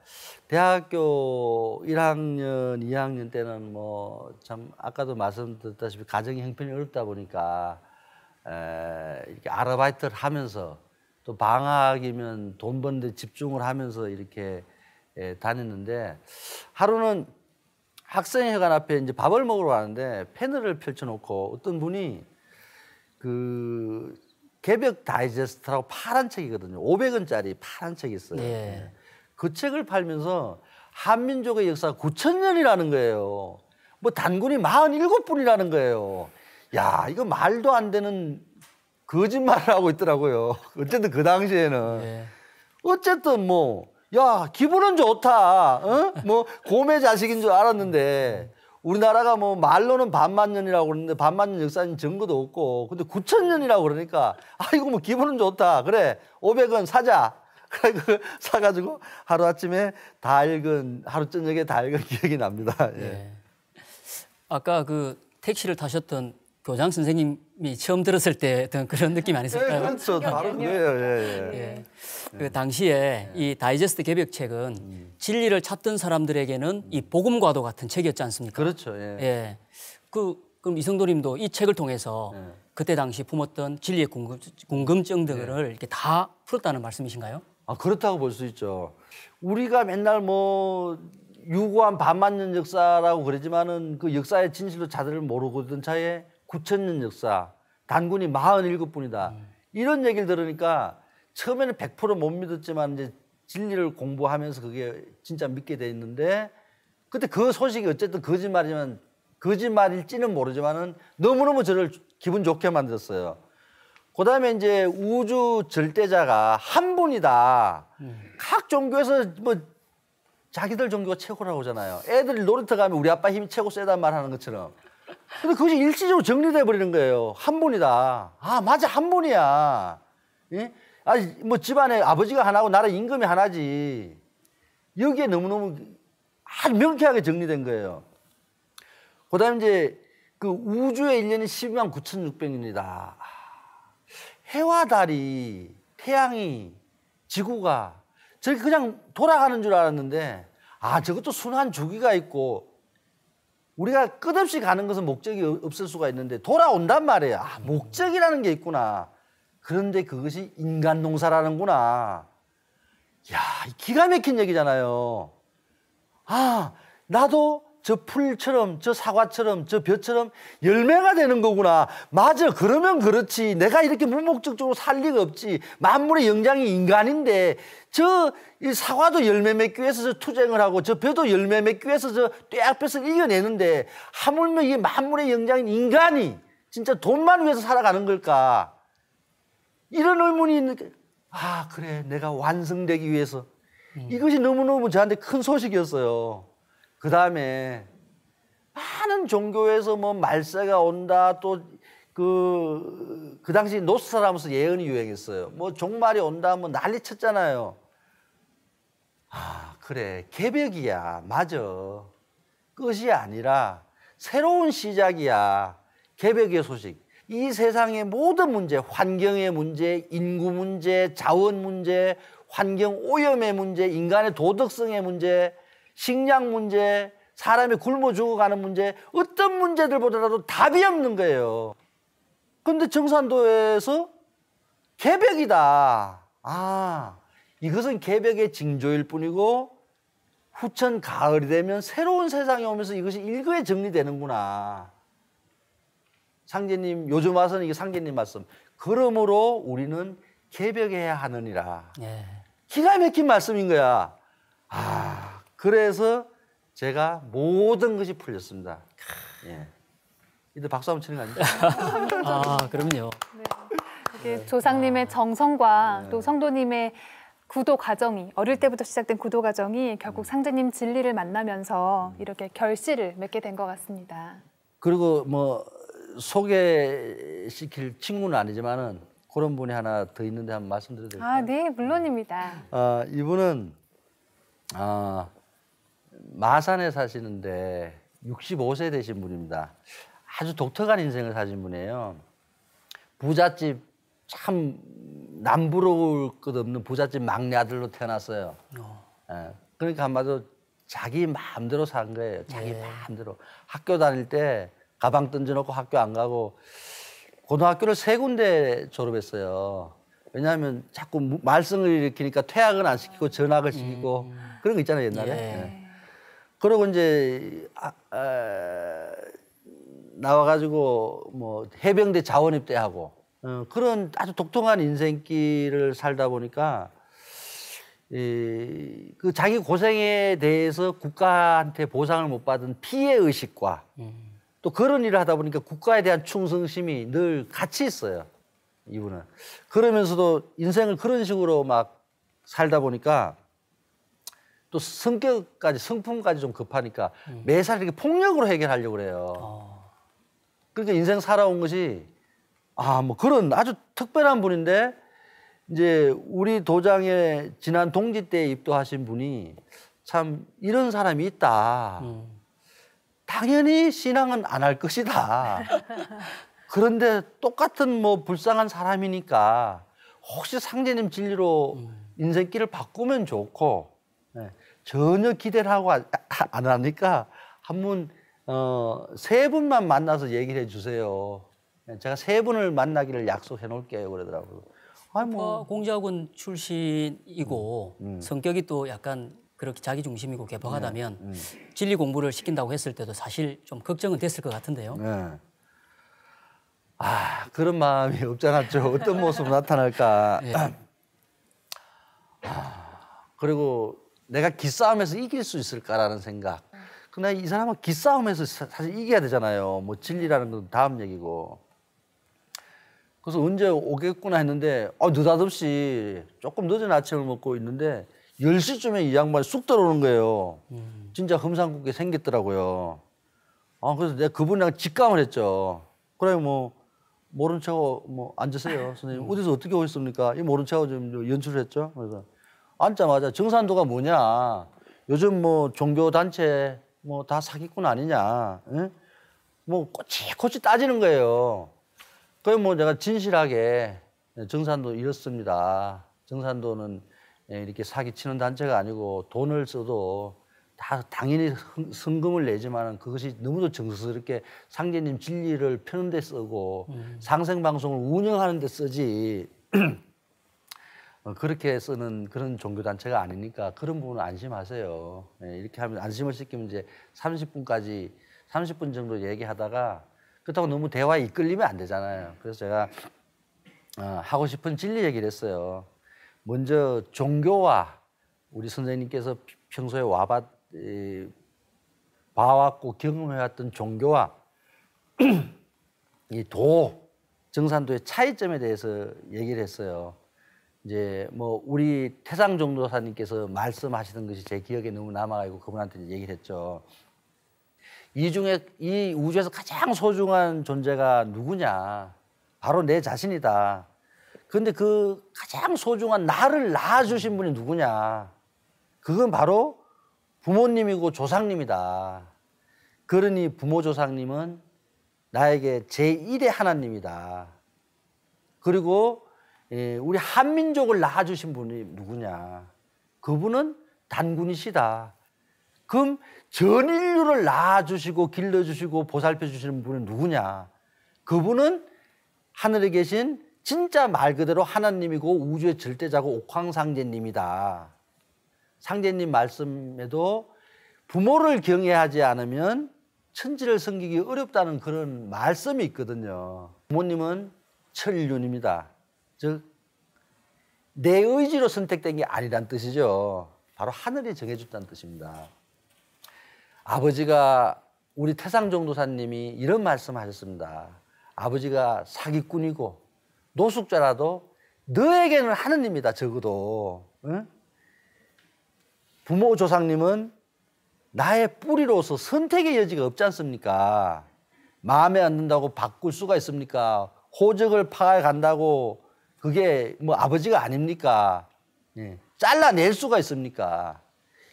대학교 1학년, 2학년 때는 뭐 참 아까도 말씀드렸다시피 가정 형편이 어렵다 보니까 에, 이렇게 아르바이트를 하면서 또 방학이면 돈번는데 집중을 하면서 이렇게 예, 다녔는데 하루는 학생회관 앞에 이제 밥을 먹으러 가는데 패널을 펼쳐놓고 어떤 분이 그 개벽 다이제스트라고 파란 책이거든요. 500원짜리 파란 책이 있어요. 예. 그 책을 팔면서 한민족의 역사가 9 0 0 0년이라는 거예요. 뭐 단군이 47분이라는 거예요. 야, 이거 말도 안 되는 거짓말을 하고 있더라고요. 어쨌든 그 당시에는. 예. 어쨌든 뭐, 야, 기분은 좋다. 응? 어? 뭐, 곰의 자식인 줄 알았는데, 우리나라가 뭐, 말로는 반만년이라고 그러는데, 반만년 역사인 증거도 없고, 근데 9천년이라고 그러니까, 아, 이고 뭐, 기분은 좋다. 그래, 500원 사자. 그래, 그 사가지고 하루아침에 다 읽은, 하루 저녁에 다 읽은 기억이 납니다. 예. 예. 아까 그 택시를 타셨던 교장 선생님이 처음 들었을 때 어떤 그런 느낌 아니었을까요? 예, 그렇죠. 네, 바로 그래요. 예, 예, 예. 예. 그 당시에 이 다이제스트 개벽책은 음. 진리를 찾던 사람들에게는 이 복음과도 같은 책이었지 않습니까? 그렇죠. 예. 예. 그 그럼 이성도님도 이 책을 통해서 예. 그때 당시 품었던 진리의 궁금, 증 등을 이렇게 다 풀었다는 말씀이신가요? 아 그렇다고 볼 수 있죠. 우리가 맨날 뭐 유구한 반맞는 역사라고 그러지만은 그 역사의 진실로 자들을 모르거든 차에 9천년 역사, 단군이 47분이다. 음. 이런 얘기를 들으니까 처음에는 100%못 믿었지만 이제 진리를 공부하면서 그게 진짜 믿게 돼 있는데 그때 그 소식이 어쨌든 거짓말이지만 거짓말일지는 모르지만은 너무너무 저를 기분 좋게 만들었어요. 그 다음에 이제 우주 절대자가 한 분이다. 음. 각 종교에서 뭐 자기들 종교가 최고라고 하잖아요. 애들이 놀이터 가면 우리 아빠 힘이 최고 세단 말 하는 것처럼. 근데 그것이 일시적으로 정리돼 버리는 거예요. 한 분이다. 아 맞아 한 분이야. 예? 아니 뭐 집안에 아버지가 하나고 나라 임금이 하나지. 여기에 너무너무 아주 명쾌하게 정리된 거예요. 그다음 에 이제 그 우주의 1년이 12만 9,600입니다. 해와 달이 태양이 지구가 저기 그냥 돌아가는 줄 알았는데 아 저것도 순환 주기가 있고 우리가 끝없이 가는 것은 목적이 없을 수가 있는데 돌아온단 말이에요. 아, 목적이라는 게 있구나. 그런데 그것이 인간 농사라는구나. 야, 기가 막힌 얘기잖아요. 아, 나도 저 풀처럼 저 사과처럼 저 벼처럼 열매가 되는 거구나. 맞아. 그러면 그렇지. 내가 이렇게 무목적적으로 살 리가 없지. 만물의 영장이 인간인데 저 이 사과도 열매 맺기 위해서 저 투쟁을 하고 저 벼도 열매 맺기 위해서 저 떼약볕을 이겨내는데 하물며 이 만물의 영장인 인간이 진짜 돈만 위해서 살아가는 걸까? 이런 의문이 있는데 아 그래 내가 완성되기 위해서 음. 이것이 너무너무 저한테 큰 소식이었어요. 그 다음에 많은 종교에서 뭐 말세가 온다 또 그, 그 당시 노스라면서 예언이 유행했어요. 뭐 종말이 온다 뭐 난리 쳤잖아요. 아, 그래. 개벽이야. 맞아. 끝이 아니라 새로운 시작이야. 개벽의 소식. 이 세상의 모든 문제, 환경의 문제, 인구 문제, 자원 문제, 환경 오염의 문제, 인간의 도덕성의 문제, 식량 문제, 사람이 굶어 죽어가는 문제, 어떤 문제들보다도 답이 없는 거예요. 근데 정산도에서 개벽이다. 아, 이것은 개벽의 징조일 뿐이고 후천 가을이 되면 새로운 세상이 오면서 이것이 일거에 정리되는구나. 상제님 요즘 와서는 이게 상제님 말씀. 그러므로 우리는 개벽해야 하느니라. 예. 기가 막힌 말씀인 거야. 아. 그래서 제가 모든 것이 풀렸습니다. 예. 이들 박수 한번 치는 거아닙니 아, 그럼요. 네. 네. 조상님의 아. 정성과 네. 또 성도님의 구도 과정이 어릴 때부터 시작된 구도 과정이 결국 음. 상제님 진리를 만나면서 음. 이렇게 결실을 맺게 된 것 같습니다. 그리고 뭐 소개시킬 친구는 아니지만은 그런 분이 하나 더 있는데 한번 말씀드려도 될까요? 아, 네, 물론입니다. 아, 이분은 아, 마산에 사시는데 65세 되신 분입니다. 아주 독특한 인생을 사신 분이에요. 부잣집 참 남부러울 것 없는 부잣집 막내 아들로 태어났어요. 어. 예. 그러니까 한마디로 자기 마음대로 산 거예요. 자기 네. 마음대로. 학교 다닐 때 가방 던져놓고 학교 안 가고 고등학교를 세 군데 졸업했어요. 왜냐하면 자꾸 말썽을 일으키니까 퇴학은 안 시키고 전학을 시키고 음. 그런 거 있잖아요 옛날에. 예. 예. 그러고 이제 아, 아, 나와가지고 뭐 해병대 자원입대하고 어, 그런 아주 독특한 인생길을 살다 보니까 이, 그 자기 고생에 대해서 국가한테 보상을 못 받은 피해 의식과 음. 또 그런 일을 하다 보니까 국가에 대한 충성심이 늘 같이 있어요. 이분은 그러면서도 인생을 그런 식으로 막 살다 보니까 또 성격까지 성품까지 좀 급하니까 음. 매사를 이렇게 폭력으로 해결하려고 그래요. 어. 그러니까 인생 살아온 것이 아뭐 그런 아주 특별한 분인데 이제 우리 도장에 지난 동지 때 입도하신 분이 참 이런 사람이 있다. 음. 당연히 신앙은 안 할 것이다. 그런데 똑같은 뭐 불쌍한 사람이니까 혹시 상제님 진리로 음. 인생길을 바꾸면 좋고 전혀 기대를 하고 안 하니까 한분 어, 세 분만 만나서 얘기를 해 주세요. 제가 세 분을 만나기를 약속해 놓을게요. 그러더라고요. 아니 뭐 어, 공자군 출신이고 음, 음. 성격이 또 약간 그렇게 자기 중심이고 개방하다면 네, 음, 진리 공부를 시킨다고 했을 때도 사실 좀 걱정은 됐을 것 같은데요. 네. 아 그런 마음이 없잖았죠. 어떤 모습 으로 나타날까. 네. 아, 그리고 내가 기싸움에서 이길 수 있을까라는 생각. 근데 이 사람은 기싸움에서 사실 이겨야 되잖아요. 뭐 진리라는 건 다음 얘기고. 그래서 언제 오겠구나 했는데 어, 느닷없이 조금 늦은 아침을 먹고 있는데 10시쯤에 이 양반이 쑥 들어오는 거예요. 음. 진짜 험상궂게 생겼더라고요. 아, 그래서 내가 그분이랑 직감을 했죠. 그래, 뭐, 모른 척, 뭐, 앉으세요. 선생님, 음. 어디서 어떻게 오셨습니까? 이 모른 척좀 연출을 했죠. 그래서 앉자마자 정산도가 뭐냐. 요즘 뭐 종교단체 뭐 다 사기꾼 아니냐. 응? 뭐 꼬치꼬치 따지는 거예요. 그래 뭐 내가 진실하게 정산도 이렇습니다. 정산도는 예, 이렇게 사기치는 단체가 아니고 돈을 써도 다 당연히 성금을 내지만 그것이 너무도 정서스럽게 상제님 진리를 펴는 데 쓰고 음. 상생방송을 운영하는 데 쓰지 어, 그렇게 쓰는 그런 종교단체가 아니니까 그런 부분은 안심하세요. 예, 이렇게 하면 안심을 시키면 이제 30분까지 30분 정도 얘기하다가 그렇다고 너무 대화에 이끌리면 안 되잖아요. 그래서 제가 어, 하고 싶은 진리 얘기를 했어요. 먼저 종교와 우리 선생님께서 평소에 와봤, 봐왔고 경험해왔던 종교와 이 도, 정산도의 차이점에 대해서 얘기를 했어요. 이제 뭐 우리 태상 종도사님께서 말씀하시는 것이 제 기억에 너무 남아가지고 그분한테 얘기를 했죠. 이 중에 이 우주에서 가장 소중한 존재가 누구냐? 바로 내 자신이다. 근데 그 가장 소중한 나를 낳아주신 분이 누구냐? 그건 바로 부모님이고 조상님이다. 그러니 부모 조상님은 나에게 제1의 하나님이다. 그리고 예, 우리 한민족을 낳아주신 분이 누구냐. 그분은 단군이시다. 그럼 전 인류를 낳아주시고 길러주시고 보살펴 주시는 분은 누구냐. 그분은 하늘에 계신 진짜 말 그대로 하나님이고 우주의 절대자고 옥황상제님이다. 상제님 말씀에도 부모를 경외하지 않으면 천지를 섬기기 어렵다는 그런 말씀이 있거든요. 부모님은 천륜입니다. 즉내 의지로 선택된 게 아니란 뜻이죠. 바로 하늘이 정해줬다는 뜻입니다. 아버지가 우리 태상종도사님이 이런 말씀하셨습니다. 아버지가 사기꾼이고 노숙자라도 너에게는 하느님이다 적어도 응? 부모 조상님은 나의 뿌리로서 선택의 여지가 없지 않습니까? 마음에 안 든다고 바꿀 수가 있습니까? 호적을 파간다고 그게 뭐 아버지가 아닙니까? 예. 잘라낼 수가 있습니까?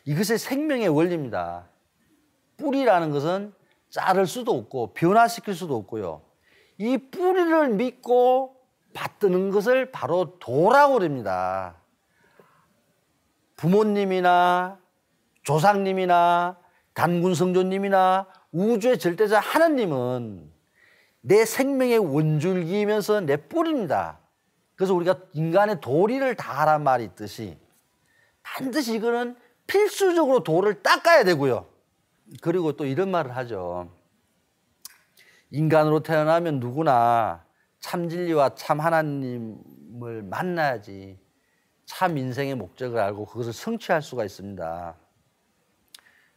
이것의 생명의 원리입니다. 뿌리라는 것은 자를 수도 없고 변화시킬 수도 없고요. 이 뿌리를 믿고 받드는 것을 바로 도라고 그니다 부모님이나 조상님이나 단군 성조님이나 우주의 절대자 하나님은 내 생명의 원줄기이면서 내 뿌리입니다. 그래서 우리가 인간의 도리를 다 하란 말이 있듯이 반드시 이거는 필수적으로 도를 닦아야 되고요. 그리고 또 이런 말을 하죠. 인간으로 태어나면 누구나 참 진리와 참 하나님을 만나야지 참 인생의 목적을 알고 그것을 성취할 수가 있습니다.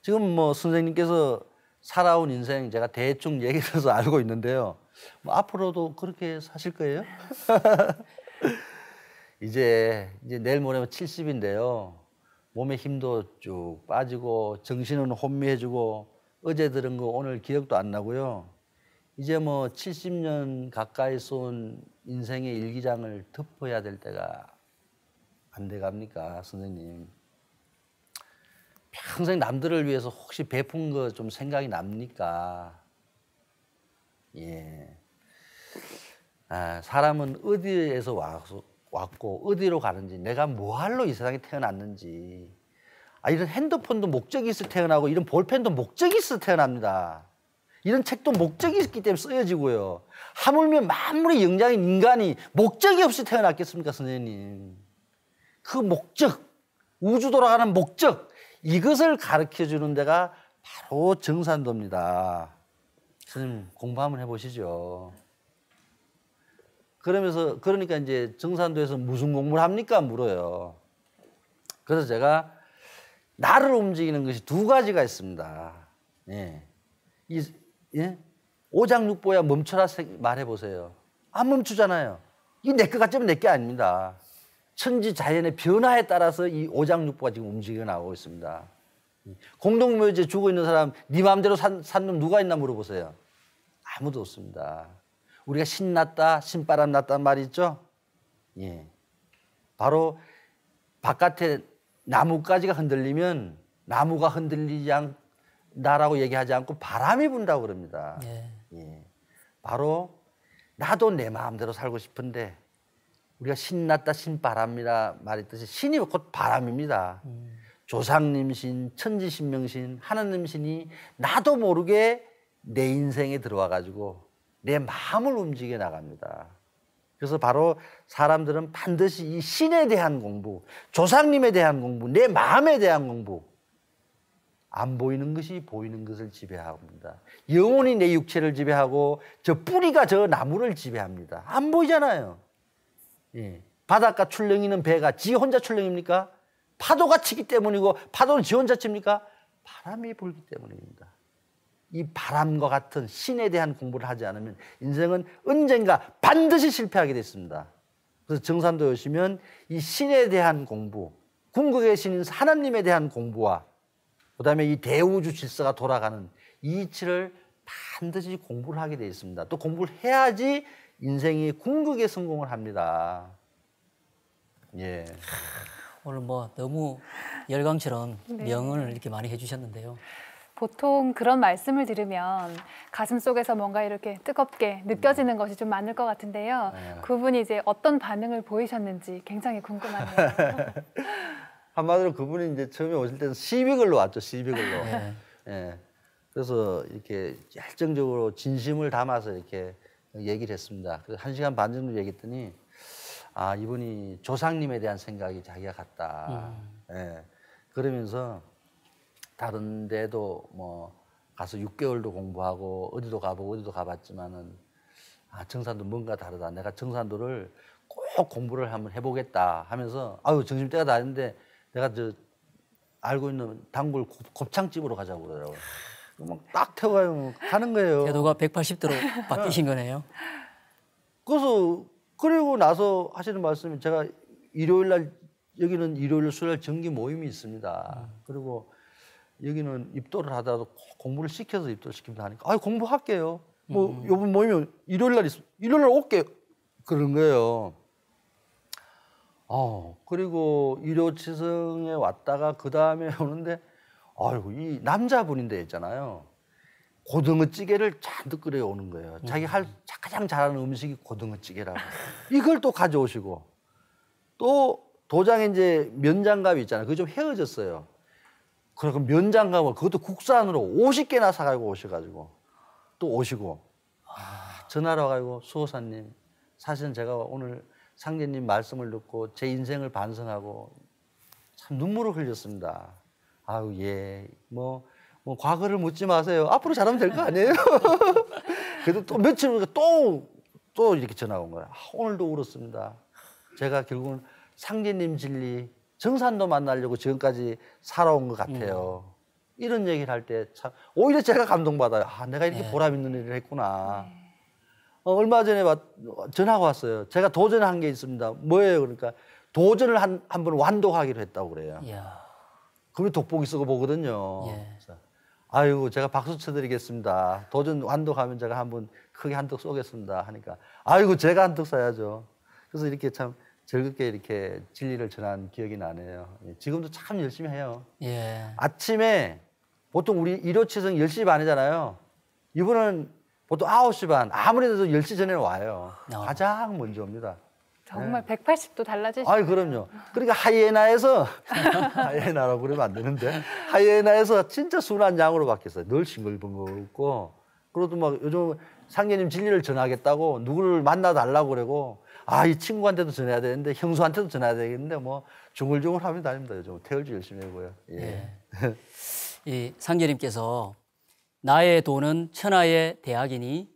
지금 뭐 선생님께서 살아온 인생 제가 대충 얘기해서 알고 있는데요. 뭐 앞으로도 그렇게 사실 거예요? 이제 이제 내일 모레면 70인데요. 몸에 힘도 쭉 빠지고 정신은 혼미해지고 어제 들은 거 오늘 기억도 안 나고요. 이제 뭐 70년 가까이 쏜 인생의 일기장을 덮어야 될 때가 안 돼갑니까, 선생님? 평생 남들을 위해서 혹시 베푼 거 좀 생각이 납니까? 예. 아, 사람은 어디에서 왔고 어디로 가는지 내가 뭐할로 이 세상에 태어났는지 아, 이런 핸드폰도 목적이 있어 태어나고 이런 볼펜도 목적이 있어 태어납니다. 이런 책도 목적이 있기 때문에 쓰여지고요. 하물며 마무리 영장인 인간이 목적이 없이 태어났겠습니까, 선생님? 그 목적, 우주 돌아가는 목적, 이것을 가르쳐 주는 데가 바로 정산도입니다. 선생님, 공부 한번 해보시죠. 그러면서 그러니까 이제 정산도에서 무슨 공부를 합니까 물어요. 그래서 제가 나를 움직이는 것이 두 가지가 있습니다. 예. 이, 예? 오장육보야 멈춰라 말해보세요. 안 멈추잖아요. 이내것 같지만 내게 아닙니다. 천지 자연의 변화에 따라서 이 오장육보가 지금 움직여 나오고 있습니다. 공동묘지에 죽어 있는 사람 네 마음대로 산, 산놈 누가 있나 물어보세요. 아무도 없습니다. 우리가 신났다, 신바람 났단 말이죠. 예. 바로 바깥에 나뭇가지가 흔들리면 나무가 흔들리지 않다라고 얘기하지 않고 바람이 분다고 그럽니다. 예. 예. 바로 나도 내 마음대로 살고 싶은데 우리가 신났다 신바람이라 말했듯이 신이 곧 바람입니다. 음. 조상님 신, 천지신명신, 하나님 신이 나도 모르게 내 인생에 들어와 가지고 내 마음을 움직여 나갑니다. 그래서 바로 사람들은 반드시 이 신에 대한 공부, 조상님에 대한 공부, 내 마음에 대한 공부, 안 보이는 것이 보이는 것을 지배합니다. 영혼이 내 육체를 지배하고 저 뿌리가 저 나무를 지배합니다. 안 보이잖아요. 예. 바닷가 출렁이는 배가 지 혼자 출렁입니까? 파도가 치기 때문이고 파도는 지 혼자 칩니까? 바람이 불기 때문입니다. 이 바람과 같은 신에 대한 공부를 하지 않으면 인생은 언젠가 반드시 실패하게 됐습니다. 그래서 정산도 여시면이 신에 대한 공부, 궁극의 신인 하나님에 대한 공부와 그다음에 이 대우주 질서가 돌아가는 이치를 반드시 공부를 하게 되어 있습니다. 또 공부를 해야지 인생이 궁극에 성공을 합니다. 예. 오늘 뭐 너무 열광처럼 네. 명언을 이렇게 많이 해주셨는데요. 보통 그런 말씀을 들으면 가슴 속에서 뭔가 이렇게 뜨겁게 느껴지는 음. 것이 좀 많을 것 같은데요. 네. 그분이 이제 어떤 반응을 보이셨는지 굉장히 궁금하네요. 한마디로 그분이 이제 처음에 오실 때는 시비글로 왔죠, 시비글로. 네. 네. 그래서 이렇게 열정적으로 진심을 담아서 이렇게 얘기를 했습니다. 그래서 한 시간 반 정도 얘기했더니 아 이분이 조상님에 대한 생각이 자기가 같다. 음. 예. 그러면서 다른 데도 뭐 가서 6개월도 공부하고 어디도 가보고 어디도 가봤지만은 아, 정산도 뭔가 다르다. 내가 정산도를 꼭 공부를 한번 해보겠다 하면서 아유, 정신때가 다는데 내가 저 알고 있는 단골 곱창집으로 가자고 그러더라고요. 막딱 태워가요. 가는 거예요. 궤도가 180도로 바뀌신 거네요. 그래서 그리고 나서 하시는 말씀이 제가 일요일 날 여기는 일요일 수요일 정기 모임이 있습니다. 음. 그리고 여기는 입도를 하더라도 공부를 시켜서 입도를 시킵니다 하니까 아 공부할게요. 뭐 음. 요번 모이면 일요일 날있 일요일 날 올게 그런 거예요. 어 그리고 일요치성에 왔다가 그 다음에 오는데 아이고 이 남자분인데 있잖아요. 고등어찌개를 잔뜩 끓여 오는 거예요. 자기 할 음. 가장 잘하는 음식이 고등어찌개라고. 이걸 또 가져오시고 또 도장에 이제 면장갑이 있잖아요. 그게 좀 헤어졌어요. 그리고 면장갑을 그것도 국산으로 50개나 사가지고 오셔가지고 또 오시고 아, 전화를 와가지고 수호사님 사실은 제가 오늘 상제님 말씀을 듣고 제 인생을 반성하고 참 눈물을 흘렸습니다. 아유 예뭐뭐 뭐 과거를 묻지 마세요. 앞으로 잘하면 될 거 아니에요. 그래도 또 며칠 후에 또 또 이렇게 전화온 거야. 아, 오늘도 울었습니다. 제가 결국은 상제님 진리 정산도 만나려고 지금까지 살아온 것 같아요. 음. 이런 얘기를 할 때 참 오히려 제가 감동받아요. 아, 내가 이렇게 네. 보람 있는 일을 했구나. 네. 어, 얼마 전에 왔, 전화가 왔어요. 제가 도전한 게 있습니다. 뭐예요? 그러니까 도전을 한한번완도하기로 했다고 그래요. 이야. 그럼 독보기 쓰고 보거든요. 예. 아유, 제가 박수 쳐드리겠습니다. 도전 완도하면 제가 한 번 크게 한 턱 쏘겠습니다. 하니까 아이고 제가 한 턱 쏴야죠. 그래서 이렇게 참 즐겁게 이렇게 진리를 전한 기억이 나네요. 예, 지금도 참 열심히 해요. 예. 아침에 보통 우리 일요치성 10시 반이잖아요. 이분은 보통 9시 반, 아무래도 10시 전에 와요. 어. 가장 먼저 옵니다. 정말 네. 예. 180도 달라지시죠. 아, 그럼요. 그러니까 하이에나에서 하이에나라고 그러면 안 되는데 하이에나에서 진짜 순한 양으로 바뀌었어요. 늘 싱글벙글고 그래도 막 요즘 상계님 진리를 전하겠다고 누구를 만나 달라고 그러고 아, 이 친구한테도 전해야 되는데 형수한테도 전해야 되겠는데 뭐 중얼중얼 하면 다닙니다. 요 태열주 열심히 하고요. 예. 예. 이 상계님께서 나의 돈은 천하의 대학이니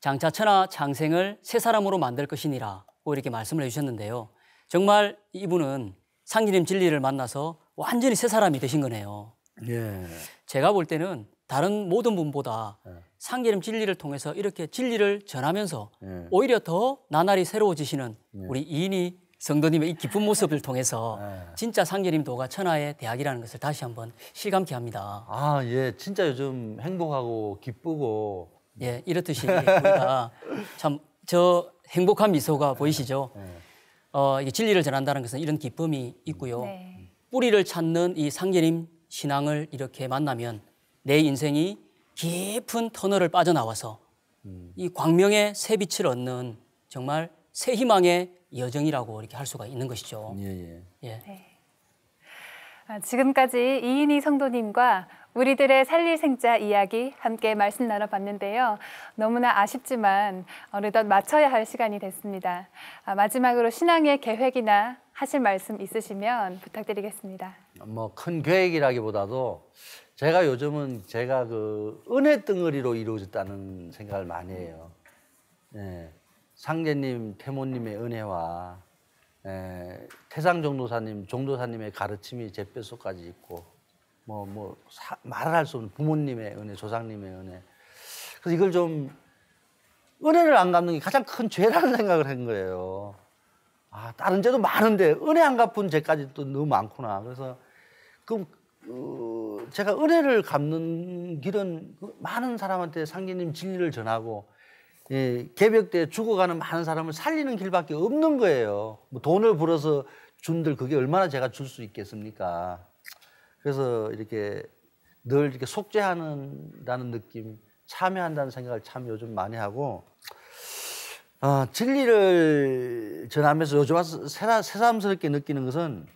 장차 천하 장생을 새 사람으로 만들 것이니라 뭐 이렇게 말씀을 해주셨는데요. 정말 이분은 상기님 진리를 만나서 완전히 새 사람이 되신 거네요. 예. 제가 볼 때는 다른 모든 분보다 예. 상기름 진리를 통해서 이렇게 진리를 전하면서 예. 오히려 더 나날이 새로워지시는 예. 우리 이인이 성도님의 이 기쁜 모습을 통해서 예. 진짜 상기림 도가 천하의 대학이라는 것을 다시 한번 실감케 합니다. 아, 예. 진짜 요즘 행복하고 기쁘고 예, 이렇듯이 우리가 참저 행복한 미소가 보이시죠? 예. 예. 어, 이게 진리를 전한다는 것은 이런 기쁨이 있고요. 네. 뿌리를 찾는 이 상기림 신앙을 이렇게 만나면 내 인생이 깊은 터널을 빠져나와서 음. 이 광명의 새 빛을 얻는 정말 새 희망의 여정이라고 이렇게 할 수가 있는 것이죠. 예, 예. 예. 네. 아, 지금까지 이인희 성도님과 우리들의 살릴 생자 이야기 함께 말씀 나눠봤는데요. 너무나 아쉽지만 어느덧 마쳐야 할 시간이 됐습니다. 아, 마지막으로 신앙의 계획이나 하실 말씀 있으시면 부탁드리겠습니다. 뭐 큰 계획이라기보다도 제가 요즘은 제가 그 은혜 덩어리로 이루어졌다는 생각을 많이 해요. 예, 상제님, 태모님의 은혜와 예, 태상 종도사님, 종도사님의 가르침이 제 뼛속까지 있고 뭐뭐 뭐, 뭐 말할 수 없는 부모님의 은혜, 조상님의 은혜. 그래서 이걸 좀 은혜를 안 갚는 게 가장 큰 죄라는 생각을 한 거예요. 아, 다른 죄도 많은데 은혜 안 갚은 죄까지 또 너무 많구나. 그래서 그럼 어, 제가 은혜를 갚는 길은 그 많은 사람한테 상기님 진리를 전하고 예, 개벽 때 죽어가는 많은 사람을 살리는 길밖에 없는 거예요. 뭐 돈을 벌어서 준들 그게 얼마나 제가 줄 수 있겠습니까? 그래서 이렇게 늘 이렇게 속죄하는다는 느낌, 참여한다는 생각을 참 요즘 많이 하고 아, 진리를 전하면서 요즘 와서 새삼스럽게 느끼는 것은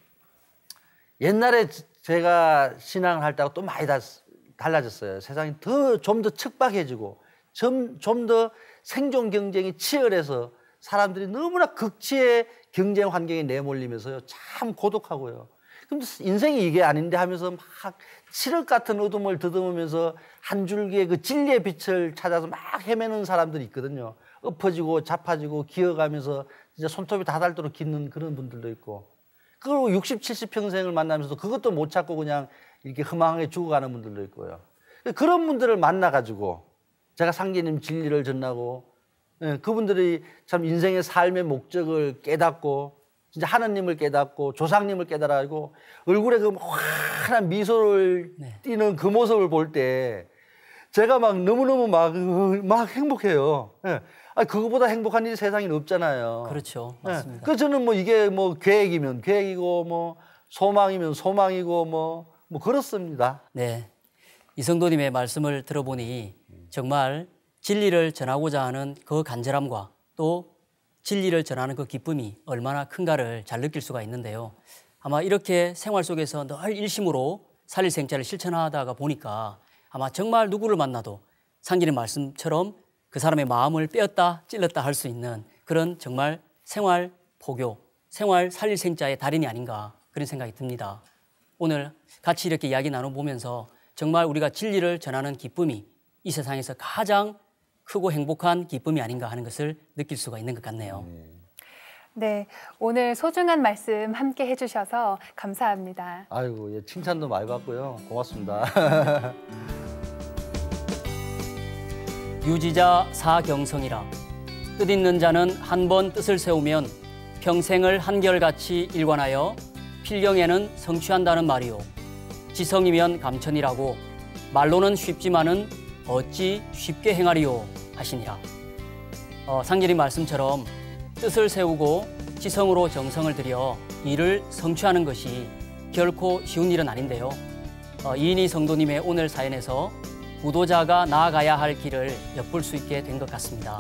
옛날에 제가 신앙을 할 때하고 또 많이 다, 달라졌어요. 세상이 더 좀더 척박해지고 좀더 생존 경쟁이 치열해서 사람들이 너무나 극치의 경쟁 환경에 내몰리면서요. 참 고독하고요. 근데 인생이 이게 아닌데 하면서 막 칠흑 같은 어둠을 드듬으면서 한 줄기의 그 진리의 빛을 찾아서 막 헤매는 사람들이 있거든요. 엎어지고 자빠지고 기어가면서 진짜 손톱이 다 닳도록 깃는 그런 분들도 있고 그리고 60, 70평생을 만나면서도 그것도 못 찾고 그냥 이렇게 흐망하게 죽어가는 분들도 있고요. 그런 분들을 만나가지고 제가 상기님 진리를 전하고 예, 그분들이 참 인생의 삶의 목적을 깨닫고 진짜 하느님을 깨닫고 조상님을 깨달아고 가지 얼굴에 그 환한 미소를 네. 띠는 그 모습을 볼 때 제가 막 너무너무 막, 막 행복해요. 예. 아, 그거보다 행복한 일이 세상에 없잖아요. 그렇죠. 네. 맞습니다. 네. 그 저는 뭐 이게 뭐 계획이면 계획이고 뭐 소망이면 소망이고 뭐, 뭐 그렇습니다. 네. 이성도님의 말씀을 들어보니 정말 진리를 전하고자 하는 그 간절함과 또 진리를 전하는 그 기쁨이 얼마나 큰가를 잘 느낄 수가 있는데요. 아마 이렇게 생활 속에서 늘 일심으로 살릴 생자를 실천하다가 보니까 아마 정말 누구를 만나도 상기님 말씀처럼 그 사람의 마음을 빼었다 찔렀다 할 수 있는 그런 정말 생활 포교, 생활 살릴 생자의 달인이 아닌가 그런 생각이 듭니다. 오늘 같이 이렇게 이야기 나눠보면서 정말 우리가 진리를 전하는 기쁨이 이 세상에서 가장 크고 행복한 기쁨이 아닌가 하는 것을 느낄 수가 있는 것 같네요. 네, 오늘 소중한 말씀 함께 해주셔서 감사합니다. 아이고, 예, 칭찬도 많이 받고요. 고맙습니다. 유지자 사경성이라 뜻 있는 자는 한 번 뜻을 세우면 평생을 한결같이 일관하여 필경에는 성취한다는 말이요 지성이면 감천이라고 말로는 쉽지만은 어찌 쉽게 행하리요 하시니라 어, 상길이 말씀처럼 뜻을 세우고 지성으로 정성을 들여 일을 성취하는 것이 결코 쉬운 일은 아닌데요 어, 이인희 성도님의 오늘 사연에서 보도자가 나아가야 할 길을 엿볼 수 있게 된 것 같습니다.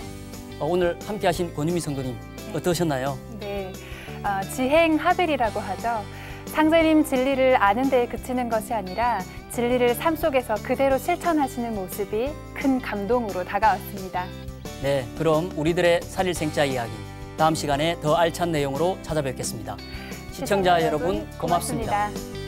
어, 오늘 함께하신 권유미 성도님 어떠셨나요? 네, 어, 지행 하빌이라고 하죠. 상자님 진리를 아는 데 그치는 것이 아니라 진리를 삶 속에서 그대로 실천하시는 모습이 큰 감동으로 다가왔습니다. 네, 그럼 우리들의 살릴 생자 이야기 다음 시간에 더 알찬 내용으로 찾아뵙겠습니다. 시청자, 시청자 여러분 고맙습니다. 고맙습니다.